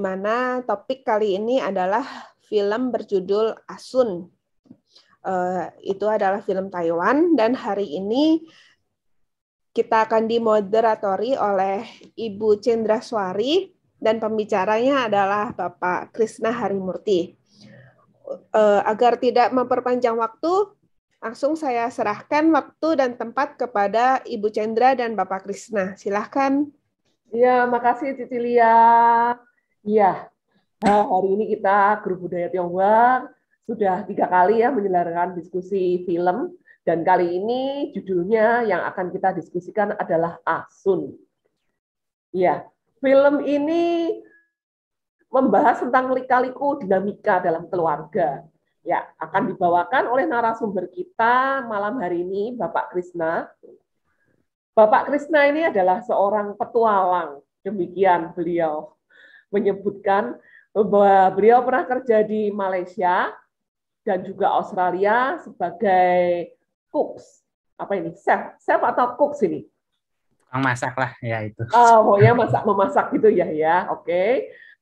mana topik kali ini adalah film berjudul Asun. Uh, itu adalah film Taiwan dan hari ini kita akan dimoderatori oleh Ibu Cendra Suari dan pembicaranya adalah Bapak Krisna Harimurti. Uh, agar tidak memperpanjang waktu, langsung saya serahkan waktu dan tempat kepada Ibu Cendra dan Bapak Krisna. Silahkan. Ya, makasih Lia. Iya, nah, hari ini kita Grup Budaya Tionghoa sudah tiga kali ya menyelenggarakan diskusi film dan kali ini judulnya yang akan kita diskusikan adalah Asun. Iya, film ini membahas tentang likaliku dinamika dalam keluarga. Ya, akan dibawakan oleh narasumber kita malam hari ini, Bapak Krisna. Bapak Krisna ini adalah seorang petualang, demikian beliau menyebutkan bahwa beliau pernah kerja di Malaysia dan juga Australia sebagai cooks. Apa ini? Chef, chef atau cooks ini? Tukang masak lah, ya itu. Oh, ya masak memasak gitu ya, ya. Oke. Okay.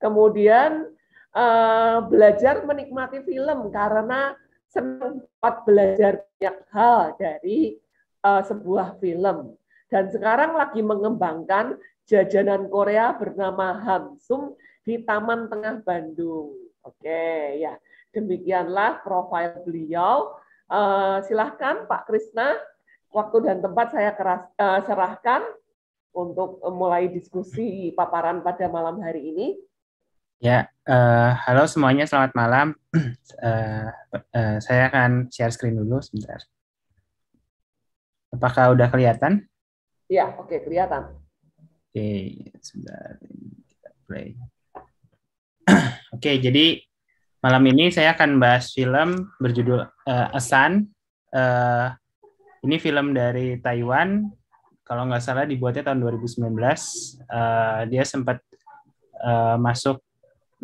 Kemudian uh, belajar menikmati film karena sempat belajar banyak hal dari uh, sebuah film dan sekarang lagi mengembangkan jajanan Korea bernama Hansum di Taman Tengah Bandung. Oke, ya. Demikianlah profil beliau. Eh, silahkan Pak Krisna, waktu dan tempat saya eh, serahkan untuk mulai diskusi paparan pada malam hari ini. Ya, uh, halo semuanya, selamat malam. uh, uh, saya akan share screen dulu sebentar. Apakah udah kelihatan? Ya, oke, okay, kelihatan. Oke, sebentar kita play. Oke, jadi malam ini saya akan bahas film berjudul uh, eh, Asan. Uh, eh, ini film dari Taiwan. Kalau nggak salah dibuatnya tahun 2019. Uh, eh, dia sempat uh, masuk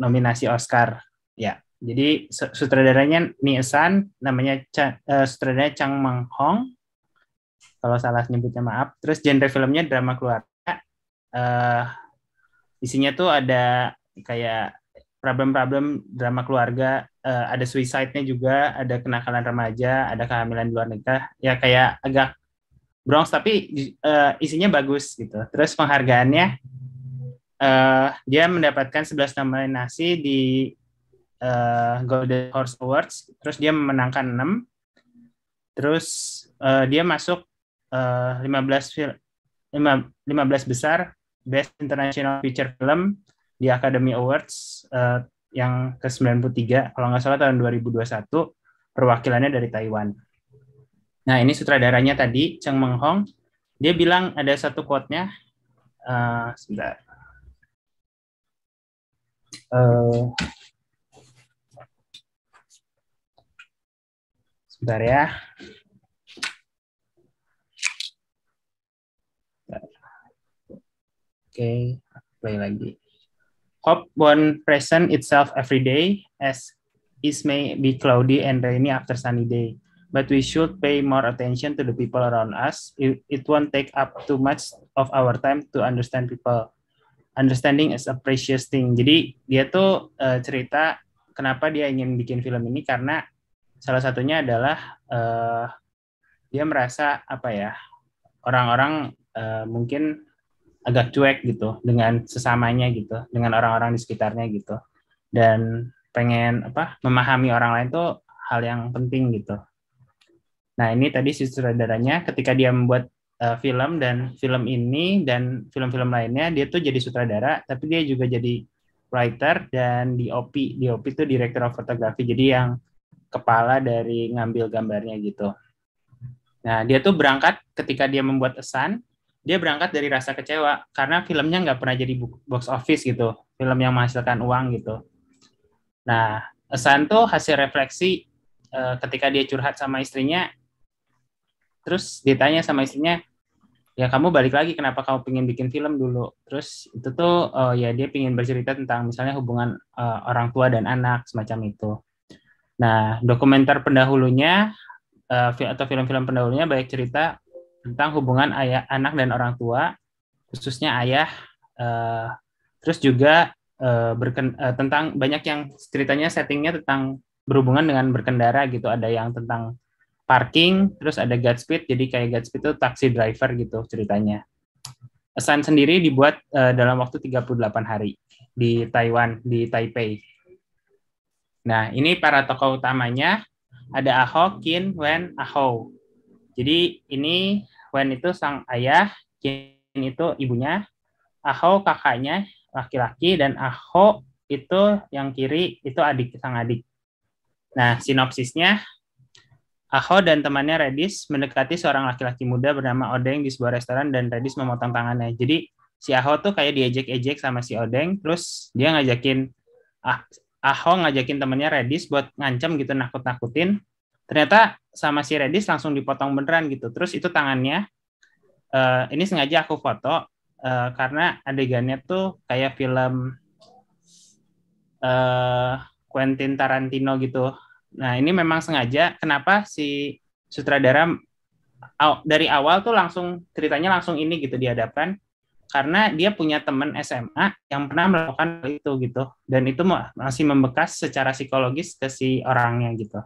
nominasi Oscar. Ya, jadi sutradaranya Ni Asan, namanya Cha, uh, sutradaranya Chang Meng Hong. Kalau salah nyebutnya maaf. Terus genre filmnya drama keluarga uh, isinya tuh ada kayak problem-problem drama keluarga, uh, ada suicide-nya juga, ada kenakalan remaja, ada kehamilan luar nikah, ya kayak agak Bronx tapi uh, isinya bagus gitu. Terus penghargaannya uh, dia mendapatkan 11 nominasi di uh, Golden Horse Awards, terus dia memenangkan 6. Terus uh, dia masuk uh, 15 film 15 besar Best International Feature Film di Academy Awards uh, yang ke-93 kalau nggak salah tahun 2021 perwakilannya dari Taiwan. Nah, ini sutradaranya tadi Cheng Meng Hong. Dia bilang ada satu quote-nya uh, sebentar. Uh, sebentar ya. okay, play lagi. Hope won't present itself every day as it may be cloudy and rainy after sunny day. But we should pay more attention to the people around us. It, it won't take up too much of our time to understand people. Understanding is a precious thing. Jadi dia tuh uh, cerita kenapa dia ingin bikin film ini karena salah satunya adalah uh, dia merasa apa ya orang-orang uh, mungkin agak cuek gitu dengan sesamanya gitu, dengan orang-orang di sekitarnya gitu. Dan pengen apa memahami orang lain tuh hal yang penting gitu. Nah ini tadi si sutradaranya ketika dia membuat uh, film dan film ini dan film-film lainnya dia tuh jadi sutradara tapi dia juga jadi writer dan di DOP itu director of photography jadi yang kepala dari ngambil gambarnya gitu nah dia tuh berangkat ketika dia membuat esan dia berangkat dari rasa kecewa karena filmnya nggak pernah jadi box office gitu film yang menghasilkan uang gitu nah Santo hasil refleksi e, ketika dia curhat sama istrinya terus ditanya sama istrinya ya kamu balik lagi kenapa kamu pengen bikin film dulu terus itu tuh e, ya dia pengen bercerita tentang misalnya hubungan e, orang tua dan anak semacam itu nah dokumenter pendahulunya atau film-film pendahulunya banyak cerita tentang hubungan ayah anak dan orang tua khususnya ayah uh, terus juga uh, berken uh, tentang banyak yang ceritanya settingnya tentang berhubungan dengan berkendara gitu ada yang tentang parking terus ada Godspeed jadi kayak Godspeed itu taksi driver gitu ceritanya San sendiri dibuat uh, dalam waktu 38 hari di Taiwan di Taipei nah ini para tokoh utamanya ada Ahok, Kin, Wen, Ahou jadi ini Wen itu sang ayah, Jin itu ibunya, Aho kakaknya laki-laki dan Aho itu yang kiri itu adik sang adik. Nah, sinopsisnya Aho dan temannya Redis mendekati seorang laki-laki muda bernama Odeng di sebuah restoran dan Redis memotong tangannya. Jadi si Aho tuh kayak diejek-ejek sama si Odeng, terus dia ngajakin ah, Aho ngajakin temannya Redis buat ngancam gitu nakut-nakutin ternyata sama si Redis langsung dipotong beneran gitu terus itu tangannya uh, ini sengaja aku foto uh, karena adegannya tuh kayak film uh, Quentin Tarantino gitu nah ini memang sengaja kenapa si sutradara dari awal tuh langsung ceritanya langsung ini gitu dihadapkan karena dia punya teman SMA yang pernah melakukan itu gitu dan itu masih membekas secara psikologis ke si orangnya gitu.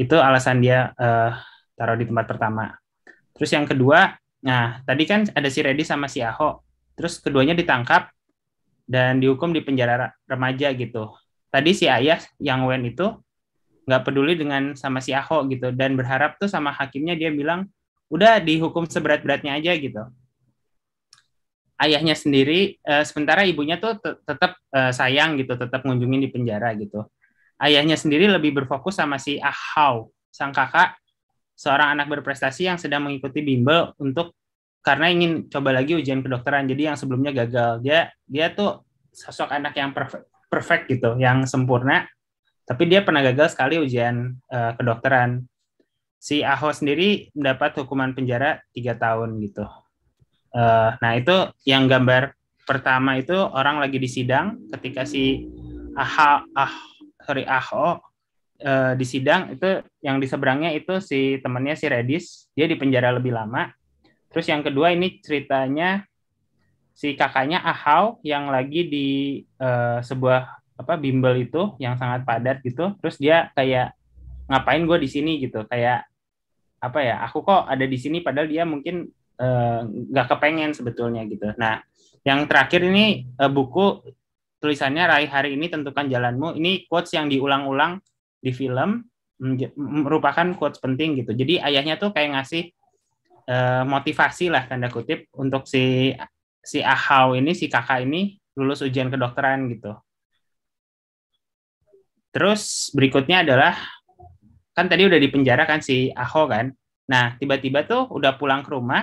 Itu alasan dia uh, taruh di tempat pertama. Terus yang kedua, nah tadi kan ada si Reddy sama si Aho. Terus keduanya ditangkap dan dihukum di penjara remaja gitu. Tadi si Ayah yang Wen itu nggak peduli dengan sama si Aho gitu dan berharap tuh sama hakimnya dia bilang udah dihukum seberat-beratnya aja gitu. Ayahnya sendiri, e, sementara ibunya tuh tetap e, eh, sayang gitu, tetap ngunjungin di penjara gitu. Ayahnya sendiri lebih berfokus sama si Ahau, sang kakak, seorang anak berprestasi yang sedang mengikuti bimbel untuk karena ingin coba lagi ujian kedokteran. Jadi yang sebelumnya gagal. Dia dia tuh sosok anak yang perfect, perfect gitu, yang sempurna. Tapi dia pernah gagal sekali ujian uh, kedokteran. Si Aho sendiri mendapat hukuman penjara tiga tahun gitu. Uh, nah itu yang gambar pertama itu orang lagi di sidang ketika si Aha, sorry ahok eh, di sidang itu yang di seberangnya itu si temannya si Redis dia di penjara lebih lama terus yang kedua ini ceritanya si kakaknya Ahau yang lagi di eh, sebuah apa bimbel itu yang sangat padat gitu terus dia kayak ngapain gue di sini gitu kayak apa ya aku kok ada di sini padahal dia mungkin eh, nggak uh, kepengen sebetulnya gitu. Nah, yang terakhir ini uh, buku tulisannya raih hari ini tentukan jalanmu. Ini quotes yang diulang-ulang di film mm, mm, merupakan quotes penting gitu. Jadi ayahnya tuh kayak ngasih uh, motivasi lah tanda kutip untuk si si Ahau ini si kakak ini lulus ujian kedokteran gitu. Terus berikutnya adalah kan tadi udah dipenjara kan si Aho kan. Nah, tiba-tiba tuh udah pulang ke rumah,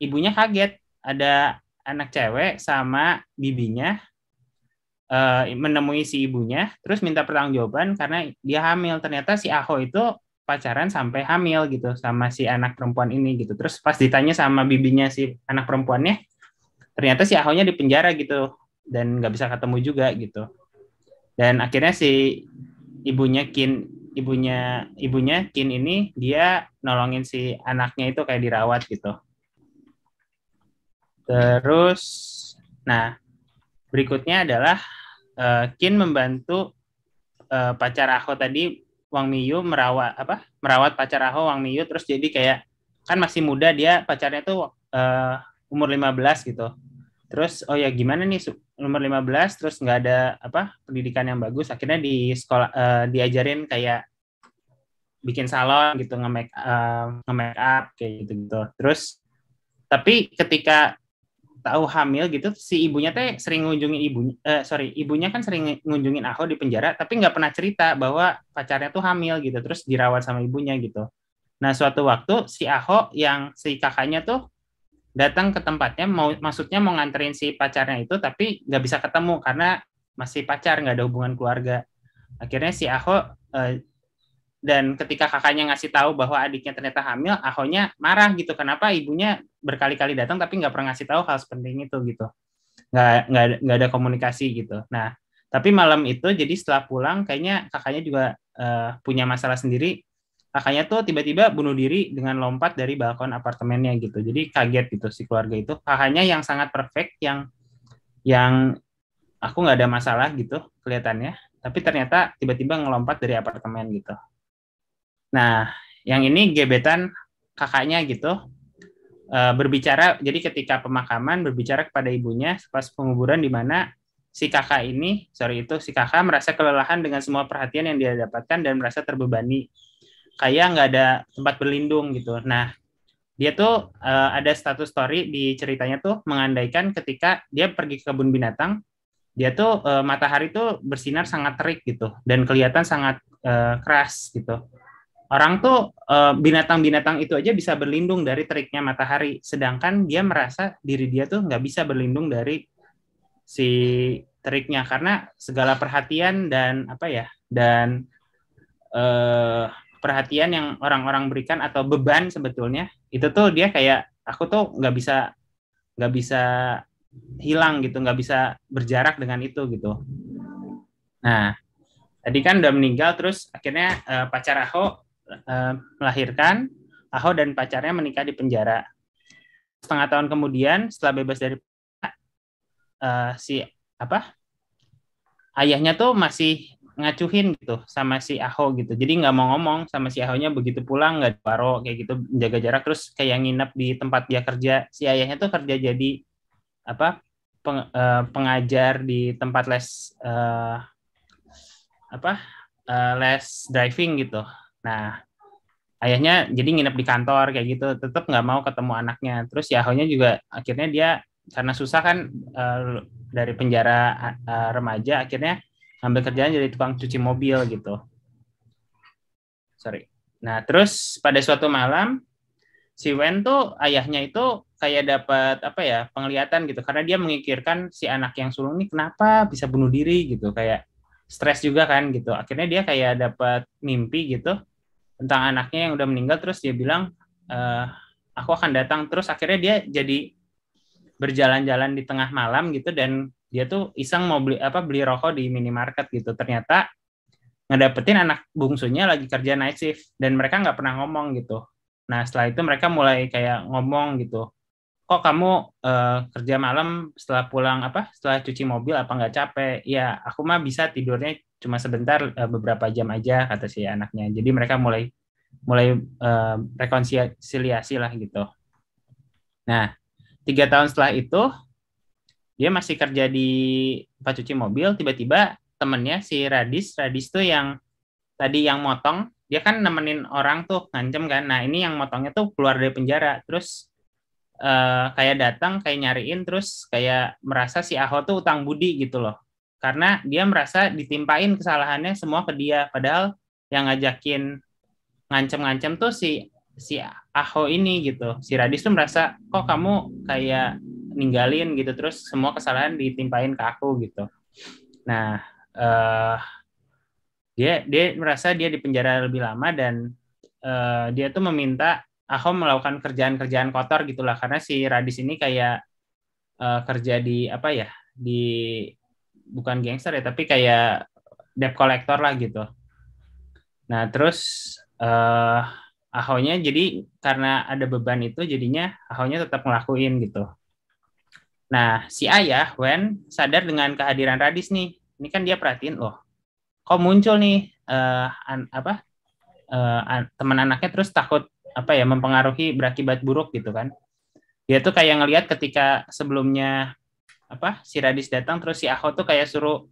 ibunya kaget ada anak cewek sama bibinya Eh, menemui si ibunya, terus minta pertanggungjawaban karena dia hamil. Ternyata si Aho itu pacaran sampai hamil gitu sama si anak perempuan ini gitu. Terus pas ditanya sama bibinya si anak perempuannya, ternyata si Aho-nya di penjara gitu dan nggak bisa ketemu juga gitu. Dan akhirnya si ibunya Kin ibunya ibunya Kin ini dia nolongin si anaknya itu kayak dirawat gitu. Terus nah Berikutnya adalah uh, Kin membantu uh, pacar Aho tadi Wang Miyu merawat apa? Merawat pacar Aho Wang Miyu terus jadi kayak kan masih muda dia pacarnya tuh uh, umur 15 gitu. Terus oh ya gimana nih umur 15 terus nggak ada apa pendidikan yang bagus akhirnya di sekolah uh, diajarin kayak bikin salon gitu nge make uh, nge make up kayak gitu gitu terus tapi ketika tahu hamil gitu si ibunya teh sering ngunjungin ibunya uh, eh, sorry ibunya kan sering ngunjungin Aho di penjara tapi nggak pernah cerita bahwa pacarnya tuh hamil gitu terus dirawat sama ibunya gitu nah suatu waktu si Aho yang si kakaknya tuh datang ke tempatnya mau maksudnya mau nganterin si pacarnya itu tapi nggak bisa ketemu karena masih pacar nggak ada hubungan keluarga akhirnya si Aho uh, dan ketika kakaknya ngasih tahu bahwa adiknya ternyata hamil, ahonya marah gitu. Kenapa ibunya berkali-kali datang tapi nggak pernah ngasih tahu hal penting itu gitu. Nggak nggak nggak ada komunikasi gitu. Nah, tapi malam itu jadi setelah pulang kayaknya kakaknya juga uh, punya masalah sendiri. Kakaknya tuh tiba-tiba bunuh diri dengan lompat dari balkon apartemennya gitu. Jadi kaget gitu si keluarga itu. Kakaknya yang sangat perfect, yang yang aku nggak ada masalah gitu kelihatannya. Tapi ternyata tiba-tiba ngelompat dari apartemen gitu Nah, yang ini gebetan kakaknya gitu eh, berbicara jadi ketika pemakaman berbicara kepada ibunya pas penguburan di mana si kakak ini sorry itu si kakak merasa kelelahan dengan semua perhatian yang dia dapatkan dan merasa terbebani kayak nggak ada tempat berlindung gitu nah dia tuh eh, ada status story di ceritanya tuh mengandaikan ketika dia pergi ke kebun binatang dia tuh uh, matahari tuh bersinar sangat terik gitu dan kelihatan sangat uh, keras gitu orang tuh eh, binatang-binatang itu aja bisa berlindung dari teriknya matahari, sedangkan dia merasa diri dia tuh nggak bisa berlindung dari si teriknya karena segala perhatian dan apa ya dan eh, perhatian yang orang-orang berikan atau beban sebetulnya itu tuh dia kayak aku tuh nggak bisa nggak bisa hilang gitu nggak bisa berjarak dengan itu gitu nah tadi kan udah meninggal terus akhirnya eh, pacar aku uh, melahirkan, Aho dan pacarnya menikah di penjara. Setengah tahun kemudian, setelah bebas dari uh, si apa ayahnya tuh masih ngacuhin gitu sama si Aho gitu. Jadi nggak mau ngomong sama si Ahonya begitu pulang nggak paro kayak gitu menjaga jarak terus kayak nginep di tempat dia kerja. Si ayahnya tuh kerja jadi apa peng, uh, pengajar di tempat les uh, apa uh, les driving gitu Nah, ayahnya jadi nginep di kantor kayak gitu, tetap nggak mau ketemu anaknya. Terus ya, akhirnya juga akhirnya dia karena susah kan uh, dari penjara uh, remaja akhirnya ambil kerjaan jadi tukang cuci mobil gitu. Sorry. Nah, terus pada suatu malam si Wen tuh ayahnya itu kayak dapat apa ya penglihatan gitu karena dia mengikirkan si anak yang sulung ini kenapa bisa bunuh diri gitu kayak stres juga kan gitu akhirnya dia kayak dapat mimpi gitu tentang anaknya yang udah meninggal terus dia bilang e, aku akan datang terus akhirnya dia jadi berjalan-jalan di tengah malam gitu dan dia tuh iseng mau beli apa beli rokok di minimarket gitu ternyata ngedapetin anak bungsunya lagi kerja night shift dan mereka nggak pernah ngomong gitu nah setelah itu mereka mulai kayak ngomong gitu kok kamu uh, kerja malam setelah pulang apa setelah cuci mobil apa nggak capek ya aku mah bisa tidurnya cuma sebentar uh, beberapa jam aja kata si anaknya jadi mereka mulai mulai uh, rekonsiliasi lah gitu nah tiga tahun setelah itu dia masih kerja di tempat cuci mobil tiba-tiba temennya si Radis Radis tuh yang tadi yang motong dia kan nemenin orang tuh ngancem kan nah ini yang motongnya tuh keluar dari penjara terus uh, kayak datang kayak nyariin terus kayak merasa si Ahok tuh utang budi gitu loh karena dia merasa ditimpain kesalahannya semua ke dia padahal yang ngajakin ngancem-ngancem tuh si si Aho ini gitu si Radis tuh merasa kok kamu kayak ninggalin gitu terus semua kesalahan ditimpain ke aku gitu nah uh, dia dia merasa dia di penjara lebih lama dan uh, dia tuh meminta Ahom melakukan kerjaan-kerjaan kotor gitulah karena si Radis ini kayak uh, kerja di apa ya di bukan gangster ya tapi kayak debt collector lah gitu. Nah terus uh, eh, Ahonya jadi karena ada beban itu jadinya Ahonya tetap ngelakuin gitu. Nah si ayah Wen sadar dengan kehadiran Radis nih. Ini kan dia perhatiin loh. Kok muncul nih uh, an, apa uh, an, teman anaknya terus takut apa ya mempengaruhi berakibat buruk gitu kan dia tuh kayak ngelihat ketika sebelumnya apa si Radis datang terus si Ahok tuh kayak suruh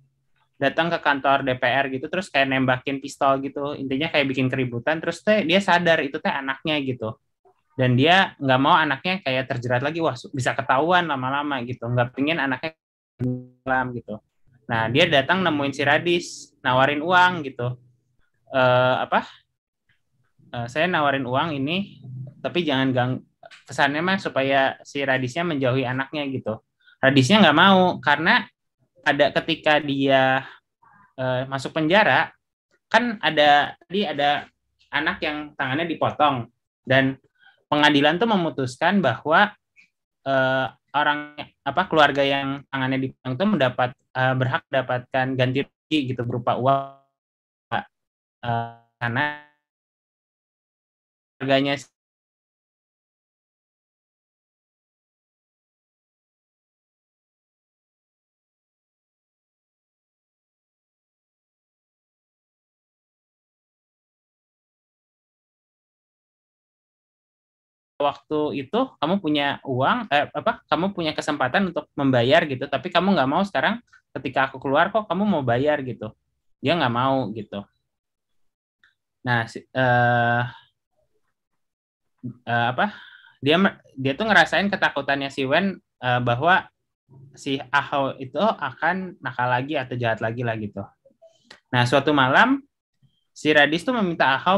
datang ke kantor DPR gitu terus kayak nembakin pistol gitu intinya kayak bikin keributan terus teh dia sadar itu teh anaknya gitu dan dia nggak mau anaknya kayak terjerat lagi wah bisa ketahuan lama-lama gitu nggak pingin anaknya dalam gitu nah dia datang nemuin si Radis nawarin uang gitu eh, apa Eh, saya nawarin uang ini tapi jangan gang pesannya mah supaya si Radisnya menjauhi anaknya gitu Radisnya nggak mau karena ada ketika dia uh, masuk penjara kan ada tadi ada anak yang tangannya dipotong dan pengadilan tuh memutuskan bahwa uh, orang apa keluarga yang tangannya dipotong itu mendapat uh, berhak mendapatkan ganti rugi gitu berupa uang uh, karena harganya waktu itu kamu punya uang eh, apa kamu punya kesempatan untuk membayar gitu tapi kamu nggak mau sekarang ketika aku keluar kok kamu mau bayar gitu dia nggak mau gitu nah eh, uh, apa dia dia tuh ngerasain ketakutannya si Wen uh, bahwa si Aho itu akan nakal lagi atau jahat lagi lah gitu. Nah suatu malam si Radis tuh meminta Aho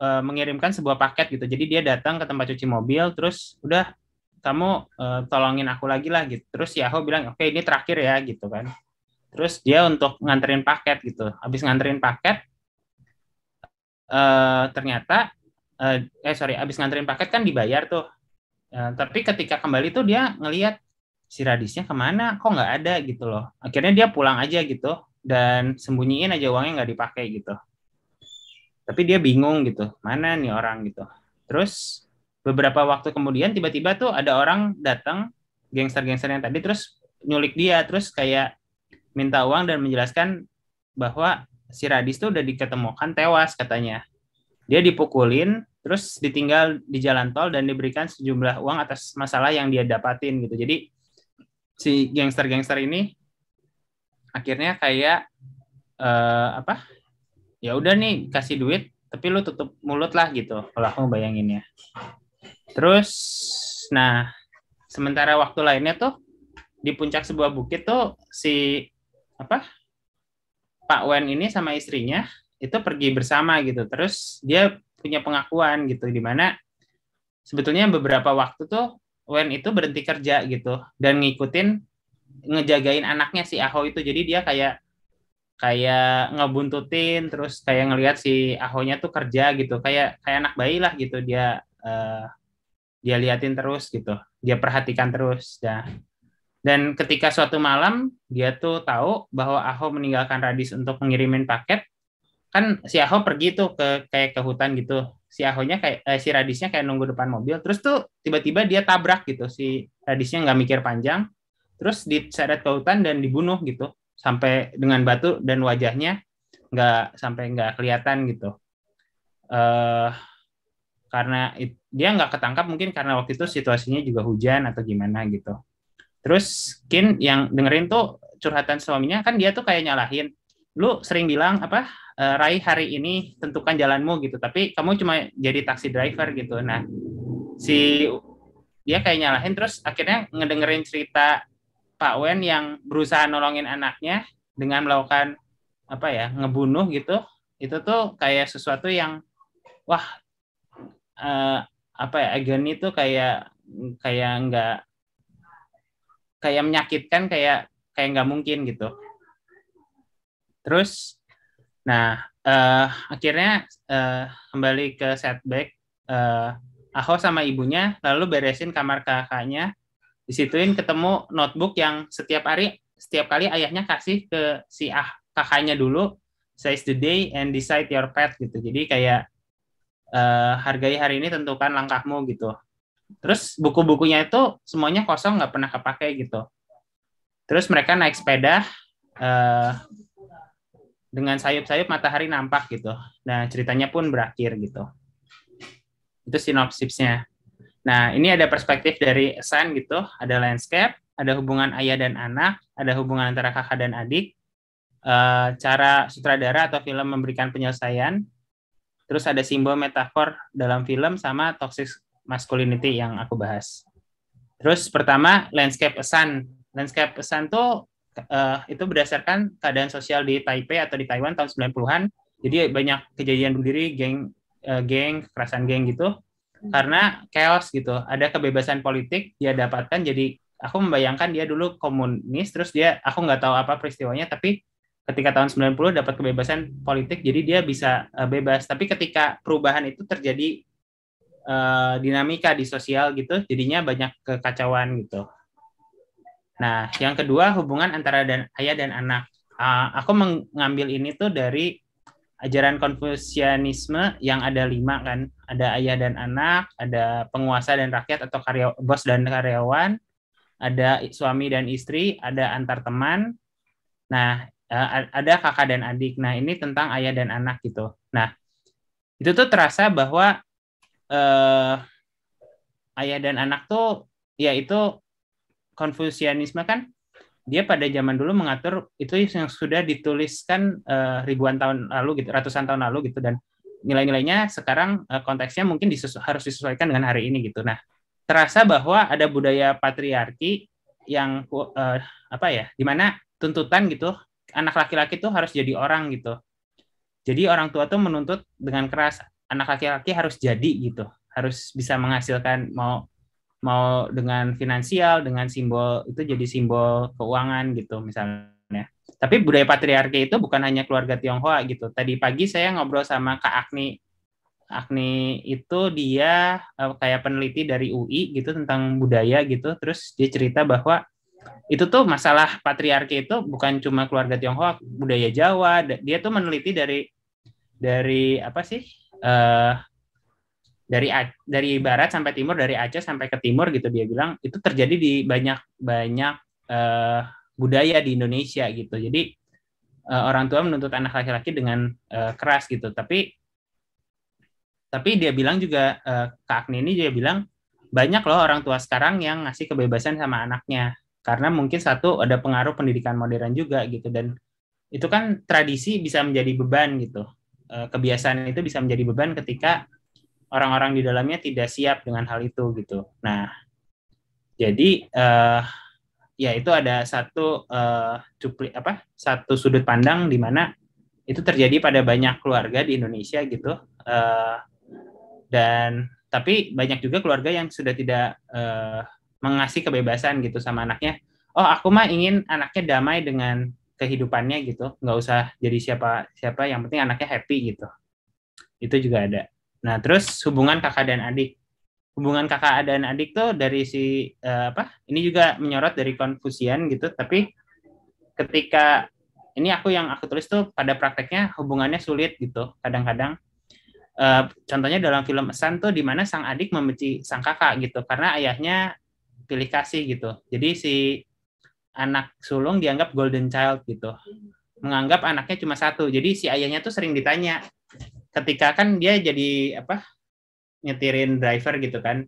uh, mengirimkan sebuah paket gitu. Jadi dia datang ke tempat cuci mobil, terus udah kamu uh, tolongin aku lagi lah gitu. Terus si Aho bilang oke okay, ini terakhir ya gitu kan. Terus dia untuk nganterin paket gitu. Habis nganterin paket, uh, ternyata uh, eh sorry abis nganterin paket kan dibayar tuh uh, tapi ketika kembali tuh dia ngelihat si Radisnya kemana kok nggak ada gitu loh akhirnya dia pulang aja gitu dan sembunyiin aja uangnya nggak dipakai gitu tapi dia bingung gitu mana nih orang gitu terus beberapa waktu kemudian tiba-tiba tuh ada orang datang gangster-gangster yang tadi terus nyulik dia terus kayak minta uang dan menjelaskan bahwa si Radis tuh udah diketemukan tewas katanya dia dipukulin terus ditinggal di jalan tol dan diberikan sejumlah uang atas masalah yang dia dapatin gitu. Jadi si gangster-gangster ini akhirnya kayak uh, apa? Ya udah nih kasih duit, tapi lu tutup mulut lah gitu. Kalau aku bayangin ya. Terus nah sementara waktu lainnya tuh di puncak sebuah bukit tuh si apa Pak Wen ini sama istrinya itu pergi bersama gitu. Terus dia punya pengakuan gitu di mana sebetulnya beberapa waktu tuh Wen itu berhenti kerja gitu dan ngikutin ngejagain anaknya si Aho itu jadi dia kayak kayak ngebuntutin terus kayak ngelihat si Aho-nya tuh kerja gitu kayak kayak anak bayi lah gitu dia uh, dia liatin terus gitu dia perhatikan terus nah dan ketika suatu malam dia tuh tahu bahwa Aho meninggalkan Radis untuk mengirimin paket kan si Aho pergi tuh ke kayak ke hutan gitu si Ahonya kayak eh, si Radisnya kayak nunggu depan mobil terus tuh tiba-tiba dia tabrak gitu si Radisnya nggak mikir panjang terus diseret ke hutan dan dibunuh gitu sampai dengan batu dan wajahnya nggak sampai nggak kelihatan gitu eh karena it, dia nggak ketangkap mungkin karena waktu itu situasinya juga hujan atau gimana gitu terus Kin yang dengerin tuh curhatan suaminya kan dia tuh kayak nyalahin lu sering bilang apa e, Rai hari ini tentukan jalanmu gitu tapi kamu cuma jadi taksi driver gitu nah si dia kayak nyalahin terus akhirnya ngedengerin cerita Pak Wen yang berusaha nolongin anaknya dengan melakukan apa ya ngebunuh gitu itu tuh kayak sesuatu yang wah eh, apa ya agen itu kayak kayak nggak kayak menyakitkan kayak kayak nggak mungkin gitu Terus, nah uh, akhirnya uh, kembali ke setback. Uh, Aho sama ibunya lalu beresin kamar kakaknya. Disituin ketemu notebook yang setiap hari setiap kali ayahnya kasih ke si ah kakaknya dulu size the day and decide your path gitu. Jadi kayak uh, hargai hari ini tentukan langkahmu gitu. Terus buku-bukunya itu semuanya kosong nggak pernah kepake gitu. Terus mereka naik sepeda uh, dengan sayup-sayup matahari nampak gitu. Nah, ceritanya pun berakhir gitu. Itu sinopsisnya. Nah, ini ada perspektif dari sun gitu, ada landscape, ada hubungan ayah dan anak, ada hubungan antara kakak dan adik, eh, cara sutradara atau film memberikan penyelesaian, terus ada simbol metafor dalam film sama toxic masculinity yang aku bahas. Terus pertama landscape pesan. Landscape pesan tuh uh, itu berdasarkan keadaan sosial di Taipei atau di Taiwan tahun 90-an. Jadi banyak kejadian bunuh diri, geng, uh, geng, kekerasan geng gitu. Hmm. Karena chaos gitu, ada kebebasan politik dia dapatkan. Jadi aku membayangkan dia dulu komunis, terus dia aku nggak tahu apa peristiwanya, tapi ketika tahun 90 dapat kebebasan politik, jadi dia bisa uh, bebas. Tapi ketika perubahan itu terjadi uh, dinamika di sosial gitu, jadinya banyak kekacauan gitu. Nah, yang kedua hubungan antara dan ayah dan anak. Uh, aku mengambil ini tuh dari ajaran konfusianisme yang ada lima kan ada ayah dan anak ada penguasa dan rakyat atau karya bos dan karyawan ada suami dan istri ada antar teman nah eh, ada kakak dan adik nah ini tentang ayah dan anak gitu nah itu tuh terasa bahwa uh, ayah dan anak tuh ya itu Konfusianisme kan dia pada zaman dulu mengatur itu yang sudah dituliskan uh, ribuan tahun lalu gitu, ratusan tahun lalu gitu dan nilai-nilainya sekarang uh, konteksnya mungkin disesu harus disesuaikan dengan hari ini gitu. Nah, terasa bahwa ada budaya patriarki yang uh, apa ya, di mana tuntutan gitu anak laki-laki tuh harus jadi orang gitu. Jadi orang tua tuh menuntut dengan keras anak laki-laki harus jadi gitu, harus bisa menghasilkan mau mau dengan finansial, dengan simbol itu jadi simbol keuangan gitu misalnya. Tapi budaya patriarki itu bukan hanya keluarga Tionghoa gitu. Tadi pagi saya ngobrol sama Kak Agni. Agni itu dia eh, kayak peneliti dari UI gitu tentang budaya gitu. Terus dia cerita bahwa itu tuh masalah patriarki itu bukan cuma keluarga Tionghoa, budaya Jawa. Dia tuh meneliti dari dari apa sih? Uh, dari dari barat sampai timur dari Aceh sampai ke timur gitu dia bilang itu terjadi di banyak banyak uh, budaya di Indonesia gitu jadi uh, orang tua menuntut anak laki-laki dengan uh, keras gitu tapi tapi dia bilang juga uh, Kak Agni ini dia bilang banyak loh orang tua sekarang yang ngasih kebebasan sama anaknya karena mungkin satu ada pengaruh pendidikan modern juga gitu dan itu kan tradisi bisa menjadi beban gitu kebiasaan itu bisa menjadi beban ketika orang-orang di dalamnya tidak siap dengan hal itu gitu. Nah, jadi uh, ya itu ada satu uh, cupli apa satu sudut pandang di mana itu terjadi pada banyak keluarga di Indonesia gitu uh, dan tapi banyak juga keluarga yang sudah tidak uh, mengasih kebebasan gitu sama anaknya. Oh aku mah ingin anaknya damai dengan kehidupannya gitu, nggak usah jadi siapa siapa yang penting anaknya happy gitu. Itu juga ada. Nah, terus hubungan kakak dan adik. Hubungan kakak dan adik tuh dari si uh, apa? Ini juga menyorot dari Konfusian gitu, tapi ketika ini aku yang aku tulis tuh pada prakteknya hubungannya sulit gitu. Kadang-kadang uh, contohnya dalam film Esan tuh di mana sang adik membenci sang kakak gitu karena ayahnya pilih kasih gitu. Jadi si anak sulung dianggap golden child gitu. Menganggap anaknya cuma satu. Jadi si ayahnya tuh sering ditanya, ketika kan dia jadi apa nyetirin driver gitu kan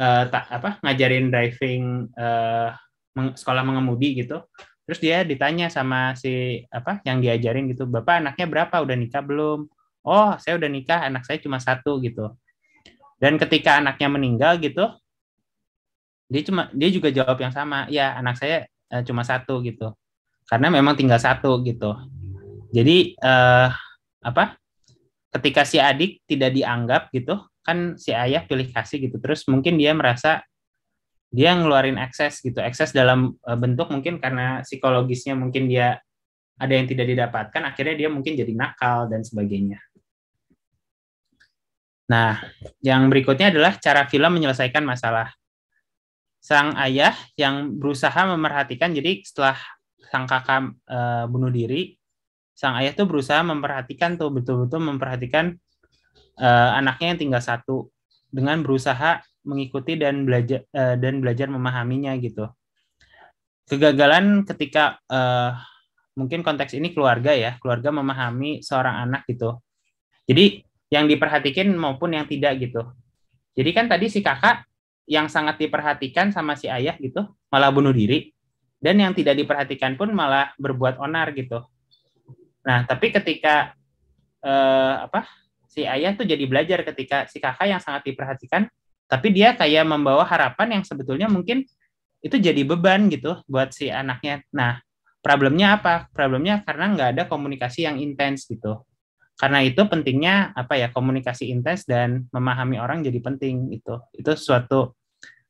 uh, eh, tak apa ngajarin driving uh, meng, sekolah mengemudi gitu terus dia ditanya sama si apa yang diajarin gitu bapak anaknya berapa udah nikah belum oh saya udah nikah anak saya cuma satu gitu dan ketika anaknya meninggal gitu dia cuma dia juga jawab yang sama ya anak saya uh, cuma satu gitu karena memang tinggal satu gitu jadi uh, apa ketika si adik tidak dianggap gitu kan si ayah pilih kasih gitu terus mungkin dia merasa dia ngeluarin akses gitu akses dalam e, bentuk mungkin karena psikologisnya mungkin dia ada yang tidak didapatkan akhirnya dia mungkin jadi nakal dan sebagainya nah yang berikutnya adalah cara film menyelesaikan masalah sang ayah yang berusaha memerhatikan jadi setelah sang kakak e, bunuh diri sang ayah tuh berusaha memperhatikan tuh betul-betul memperhatikan uh, anaknya yang tinggal satu dengan berusaha mengikuti dan belajar uh, eh, dan belajar memahaminya gitu. Kegagalan ketika uh, mungkin konteks ini keluarga ya, keluarga memahami seorang anak gitu. Jadi yang diperhatikan maupun yang tidak gitu. Jadi kan tadi si kakak yang sangat diperhatikan sama si ayah gitu malah bunuh diri dan yang tidak diperhatikan pun malah berbuat onar gitu Nah, tapi ketika eh, apa si ayah tuh jadi belajar ketika si kakak yang sangat diperhatikan, tapi dia kayak membawa harapan yang sebetulnya mungkin itu jadi beban gitu buat si anaknya. Nah, problemnya apa? Problemnya karena nggak ada komunikasi yang intens gitu. Karena itu pentingnya apa ya komunikasi intens dan memahami orang jadi penting itu Itu suatu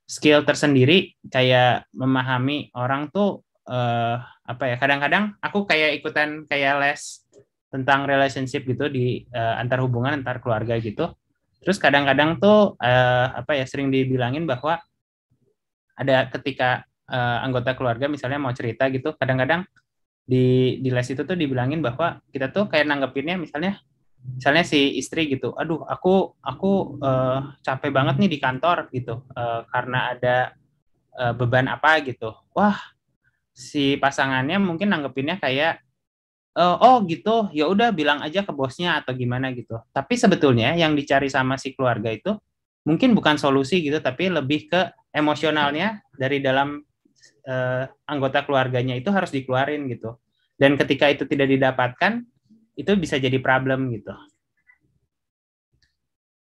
skill tersendiri kayak memahami orang tuh eh, apa ya kadang-kadang aku kayak ikutan kayak les tentang relationship gitu di uh, antar hubungan antar keluarga gitu terus kadang-kadang tuh uh, apa ya sering dibilangin bahwa ada ketika uh, anggota keluarga misalnya mau cerita gitu kadang-kadang di di les itu tuh dibilangin bahwa kita tuh kayak nanggepinnya misalnya misalnya si istri gitu aduh aku aku uh, capek banget nih di kantor gitu uh, karena ada uh, beban apa gitu wah si pasangannya mungkin nanggepinnya kayak eh, oh gitu ya udah bilang aja ke bosnya atau gimana gitu tapi sebetulnya yang dicari sama si keluarga itu mungkin bukan solusi gitu tapi lebih ke emosionalnya dari dalam uh, anggota keluarganya itu harus dikeluarin gitu dan ketika itu tidak didapatkan itu bisa jadi problem gitu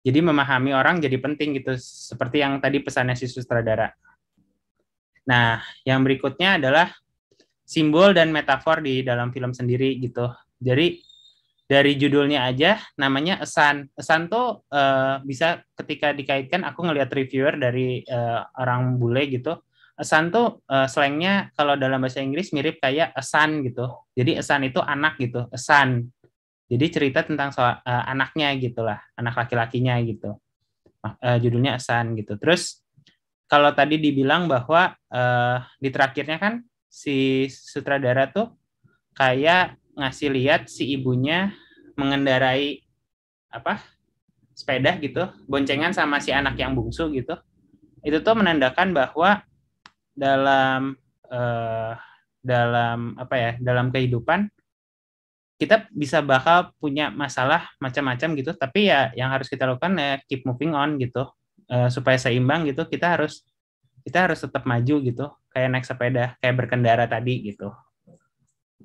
jadi memahami orang jadi penting gitu seperti yang tadi pesannya si sutradara nah yang berikutnya adalah simbol dan metafor di dalam film sendiri gitu. Jadi dari judulnya aja namanya esan. Esan tuh uh, bisa ketika dikaitkan aku ngelihat reviewer dari uh, orang bule gitu. Esan tuh uh, slangnya kalau dalam bahasa Inggris mirip kayak esan gitu. Jadi esan itu anak gitu, esan. Jadi cerita tentang soal uh, anaknya gitulah, anak laki-lakinya gitu. Uh, judulnya esan gitu. Terus kalau tadi dibilang bahwa uh, di terakhirnya kan si sutradara tuh kayak ngasih lihat si ibunya mengendarai apa sepeda gitu boncengan sama si anak yang bungsu gitu itu tuh menandakan bahwa dalam eh, dalam apa ya dalam kehidupan kita bisa bakal punya masalah macam-macam gitu tapi ya yang harus kita lakukan ya keep moving on gitu eh, supaya seimbang gitu kita harus kita harus tetap maju gitu kayak naik sepeda kayak berkendara tadi gitu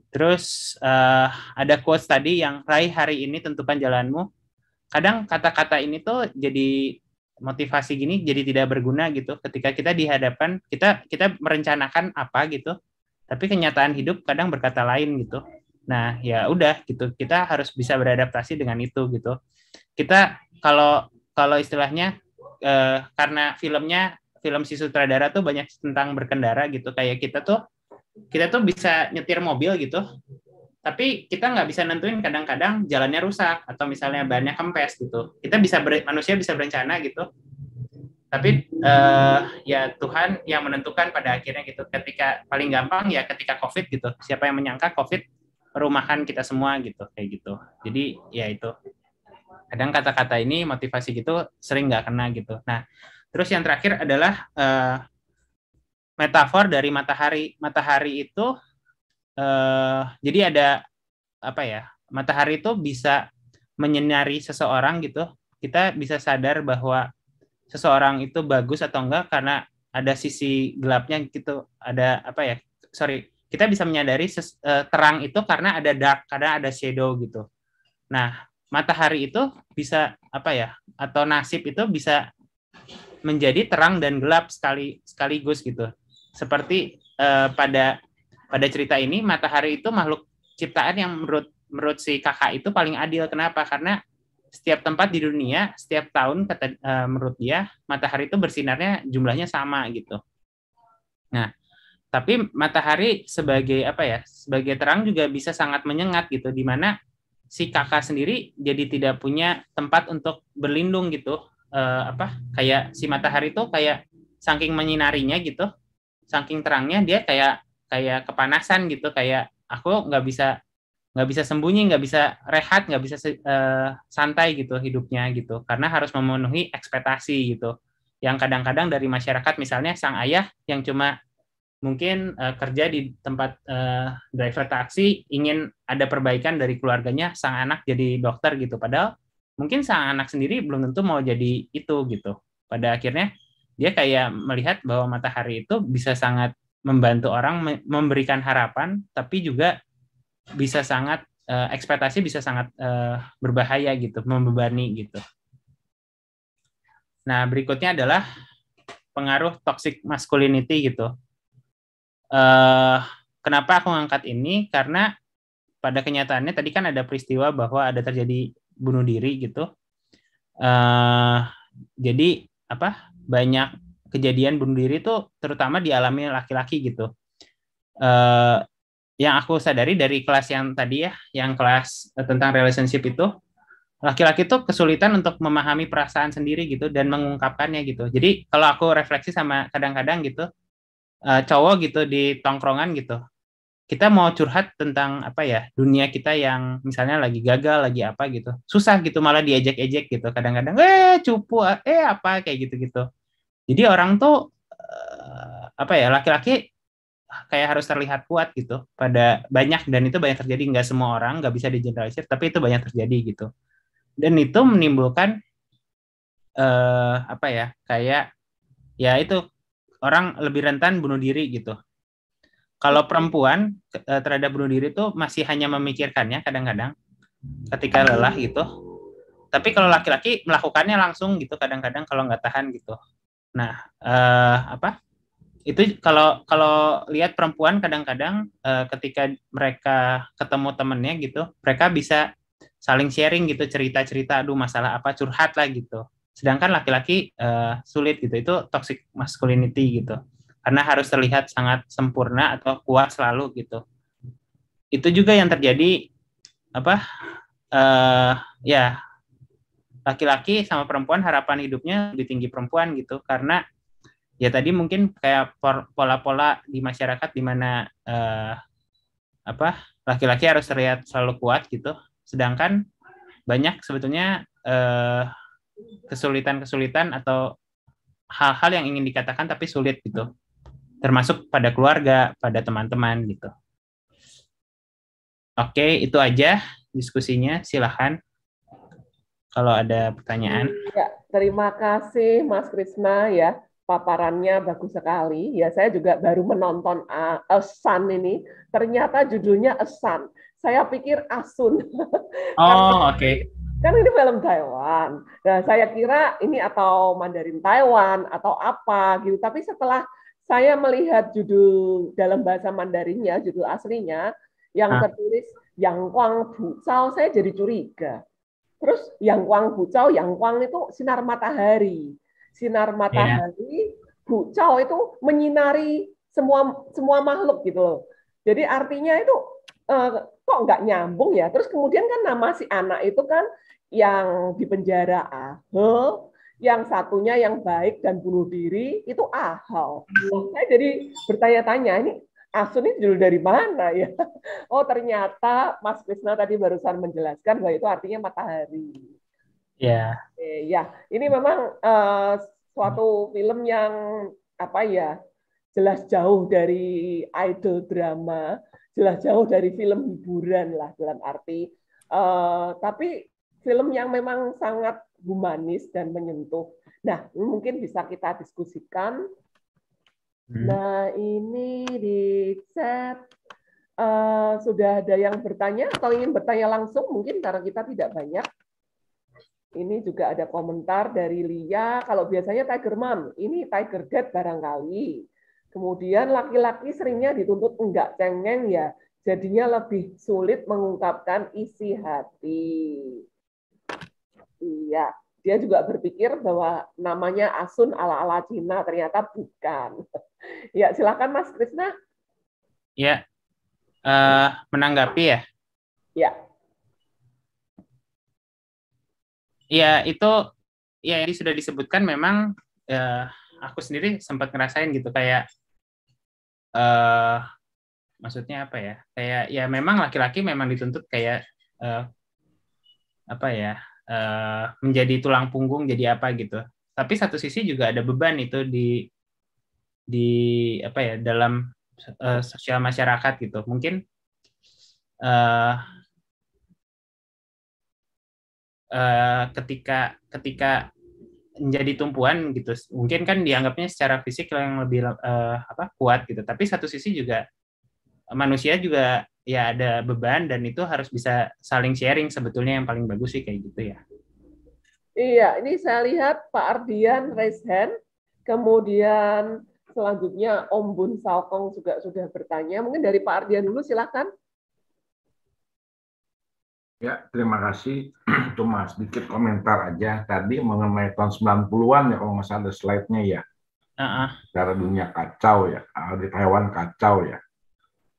terus uh, ada quotes tadi yang raih hari ini tentukan jalanmu kadang kata-kata ini tuh jadi motivasi gini jadi tidak berguna gitu ketika kita dihadapan kita kita merencanakan apa gitu tapi kenyataan hidup kadang berkata lain gitu nah ya udah gitu kita harus bisa beradaptasi dengan itu gitu kita kalau kalau istilahnya eh, karena filmnya film si sutradara tuh banyak tentang berkendara gitu kayak kita tuh kita tuh bisa nyetir mobil gitu tapi kita nggak bisa nentuin kadang-kadang jalannya rusak atau misalnya bannya kempes gitu kita bisa ber, manusia bisa berencana gitu tapi uh, ya Tuhan yang menentukan pada akhirnya gitu ketika paling gampang ya ketika covid gitu siapa yang menyangka covid merumahkan kita semua gitu kayak gitu jadi ya itu kadang kata-kata ini motivasi gitu sering nggak kena gitu nah Terus yang terakhir adalah uh, metafor dari matahari. Matahari itu uh, jadi ada apa ya? Matahari itu bisa menyinari seseorang gitu. Kita bisa sadar bahwa seseorang itu bagus atau enggak karena ada sisi gelapnya gitu. Ada apa ya? Sorry, kita bisa menyadari ses, uh, terang itu karena ada dark, karena ada shadow gitu. Nah, matahari itu bisa apa ya? Atau nasib itu bisa menjadi terang dan gelap sekali sekaligus gitu. Seperti eh, pada pada cerita ini matahari itu makhluk ciptaan yang menurut menurut si kakak itu paling adil. Kenapa? Karena setiap tempat di dunia, setiap tahun kata eh, menurut dia matahari itu bersinarnya jumlahnya sama gitu. Nah, tapi matahari sebagai apa ya? Sebagai terang juga bisa sangat menyengat gitu di mana si kakak sendiri jadi tidak punya tempat untuk berlindung gitu uh, apa kayak si matahari itu kayak saking menyinarinya gitu saking terangnya dia kayak kayak kepanasan gitu kayak aku nggak bisa nggak bisa sembunyi nggak bisa rehat nggak bisa uh, santai gitu hidupnya gitu karena harus memenuhi ekspektasi gitu yang kadang-kadang dari masyarakat misalnya sang ayah yang cuma mungkin uh, kerja di tempat uh, driver taksi ingin ada perbaikan dari keluarganya sang anak jadi dokter gitu padahal mungkin sang anak sendiri belum tentu mau jadi itu gitu. Pada akhirnya dia kayak melihat bahwa matahari itu bisa sangat membantu orang memberikan harapan, tapi juga bisa sangat uh, ekspektasi bisa sangat uh, berbahaya gitu, membebani gitu. Nah berikutnya adalah pengaruh toxic masculinity gitu. Uh, kenapa aku ngangkat ini? Karena pada kenyataannya tadi kan ada peristiwa bahwa ada terjadi bunuh diri gitu. Uh, jadi apa banyak kejadian bunuh diri itu terutama dialami laki-laki gitu. Uh, yang aku sadari dari kelas yang tadi ya, yang kelas eh, tentang relationship itu, laki-laki tuh kesulitan untuk memahami perasaan sendiri gitu dan mengungkapkannya gitu. Jadi kalau aku refleksi sama kadang-kadang gitu, uh, cowok gitu di tongkrongan gitu, kita mau curhat tentang apa ya dunia kita yang misalnya lagi gagal lagi apa gitu susah gitu malah diajak ejek gitu kadang-kadang eh cupu ah, eh apa kayak gitu-gitu jadi orang tuh eh, apa ya laki-laki kayak harus terlihat kuat gitu pada banyak dan itu banyak terjadi nggak semua orang nggak bisa digeneralisir tapi itu banyak terjadi gitu dan itu menimbulkan eh, apa ya kayak ya itu orang lebih rentan bunuh diri gitu kalau perempuan eh, terhadap bunuh diri itu masih hanya memikirkannya kadang-kadang ketika lelah gitu. Tapi kalau laki-laki melakukannya langsung gitu kadang-kadang kalau nggak tahan gitu. Nah, eh, apa? Itu kalau kalau lihat perempuan kadang-kadang eh, ketika mereka ketemu temennya gitu, mereka bisa saling sharing gitu cerita-cerita aduh masalah apa curhat lah gitu sedangkan laki-laki eh, sulit gitu itu toxic masculinity gitu karena harus terlihat sangat sempurna atau kuat selalu gitu. Itu juga yang terjadi apa uh, ya laki-laki sama perempuan harapan hidupnya lebih tinggi perempuan gitu karena ya tadi mungkin kayak pola-pola di masyarakat di mana uh, apa laki-laki harus terlihat selalu kuat gitu sedangkan banyak sebetulnya kesulitan eh, kesulitan-kesulitan atau hal-hal yang ingin dikatakan tapi sulit gitu termasuk pada keluarga, pada teman-teman gitu. Oke, itu aja diskusinya. Silahkan kalau ada pertanyaan. Ya, terima kasih Mas Krisna ya. Paparannya bagus sekali. Ya, saya juga baru menonton uh, ini. Ternyata judulnya A Saya pikir Asun. Oh, oke. okay kan ini film Taiwan. Nah, saya kira ini atau Mandarin Taiwan atau apa gitu. Tapi setelah saya melihat judul dalam bahasa Mandarinnya, judul aslinya, yang ah. tertulis Yang Kuang Bucao, saya jadi curiga. Terus Yang Kuang Bucao, Yang Kuang itu sinar matahari. Sinar iya. matahari, yeah. Bucao itu menyinari semua semua makhluk gitu loh. Jadi artinya itu eh, kok nggak nyambung ya. Terus kemudian kan nama si anak itu kan yang di penjara Ahel yang satunya yang baik dan bunuh diri itu ahal. Saya jadi bertanya-tanya ini Asun ini judul dari mana ya? Oh ternyata Mas Krisna tadi barusan menjelaskan bahwa itu artinya matahari. Ya. Yeah. ya, ini memang uh, suatu film yang apa ya jelas jauh dari idol drama, jelas jauh dari film hiburan lah dalam arti. Uh, tapi film yang memang sangat humanis dan menyentuh. Nah, mungkin bisa kita diskusikan. Hmm. Nah, ini di chat uh, sudah ada yang bertanya atau ingin bertanya langsung mungkin karena kita tidak banyak. Ini juga ada komentar dari Lia, kalau biasanya Tiger Mom, ini Tiger Dad barangkali. Kemudian laki-laki seringnya dituntut enggak cengeng ya, jadinya lebih sulit mengungkapkan isi hati. Iya, dia juga berpikir bahwa namanya asun ala-ala Cina, ternyata bukan. ya, silakan Mas Krisna. Ya, uh, menanggapi ya. Ya. Ya, itu ya ini sudah disebutkan memang uh, aku sendiri sempat ngerasain gitu kayak uh, maksudnya apa ya? Kayak ya memang laki-laki memang dituntut kayak uh, apa ya? uh, menjadi tulang punggung jadi apa gitu tapi satu sisi juga ada beban itu di di apa ya dalam uh, sosial masyarakat gitu mungkin uh, uh, ketika ketika menjadi tumpuan gitu mungkin kan dianggapnya secara fisik yang lebih uh, apa kuat gitu tapi satu sisi juga manusia juga ya ada beban dan itu harus bisa saling sharing sebetulnya yang paling bagus sih kayak gitu ya. Iya, ini saya lihat Pak Ardian raise hand, kemudian selanjutnya Om Bun Salkong juga sudah bertanya. Mungkin dari Pak Ardian dulu silakan. Ya, terima kasih. Cuma sedikit komentar aja tadi mengenai tahun 90-an ya kalau nggak salah ada slide-nya ya. Uh -uh. Cara dunia kacau ya, di Taiwan kacau ya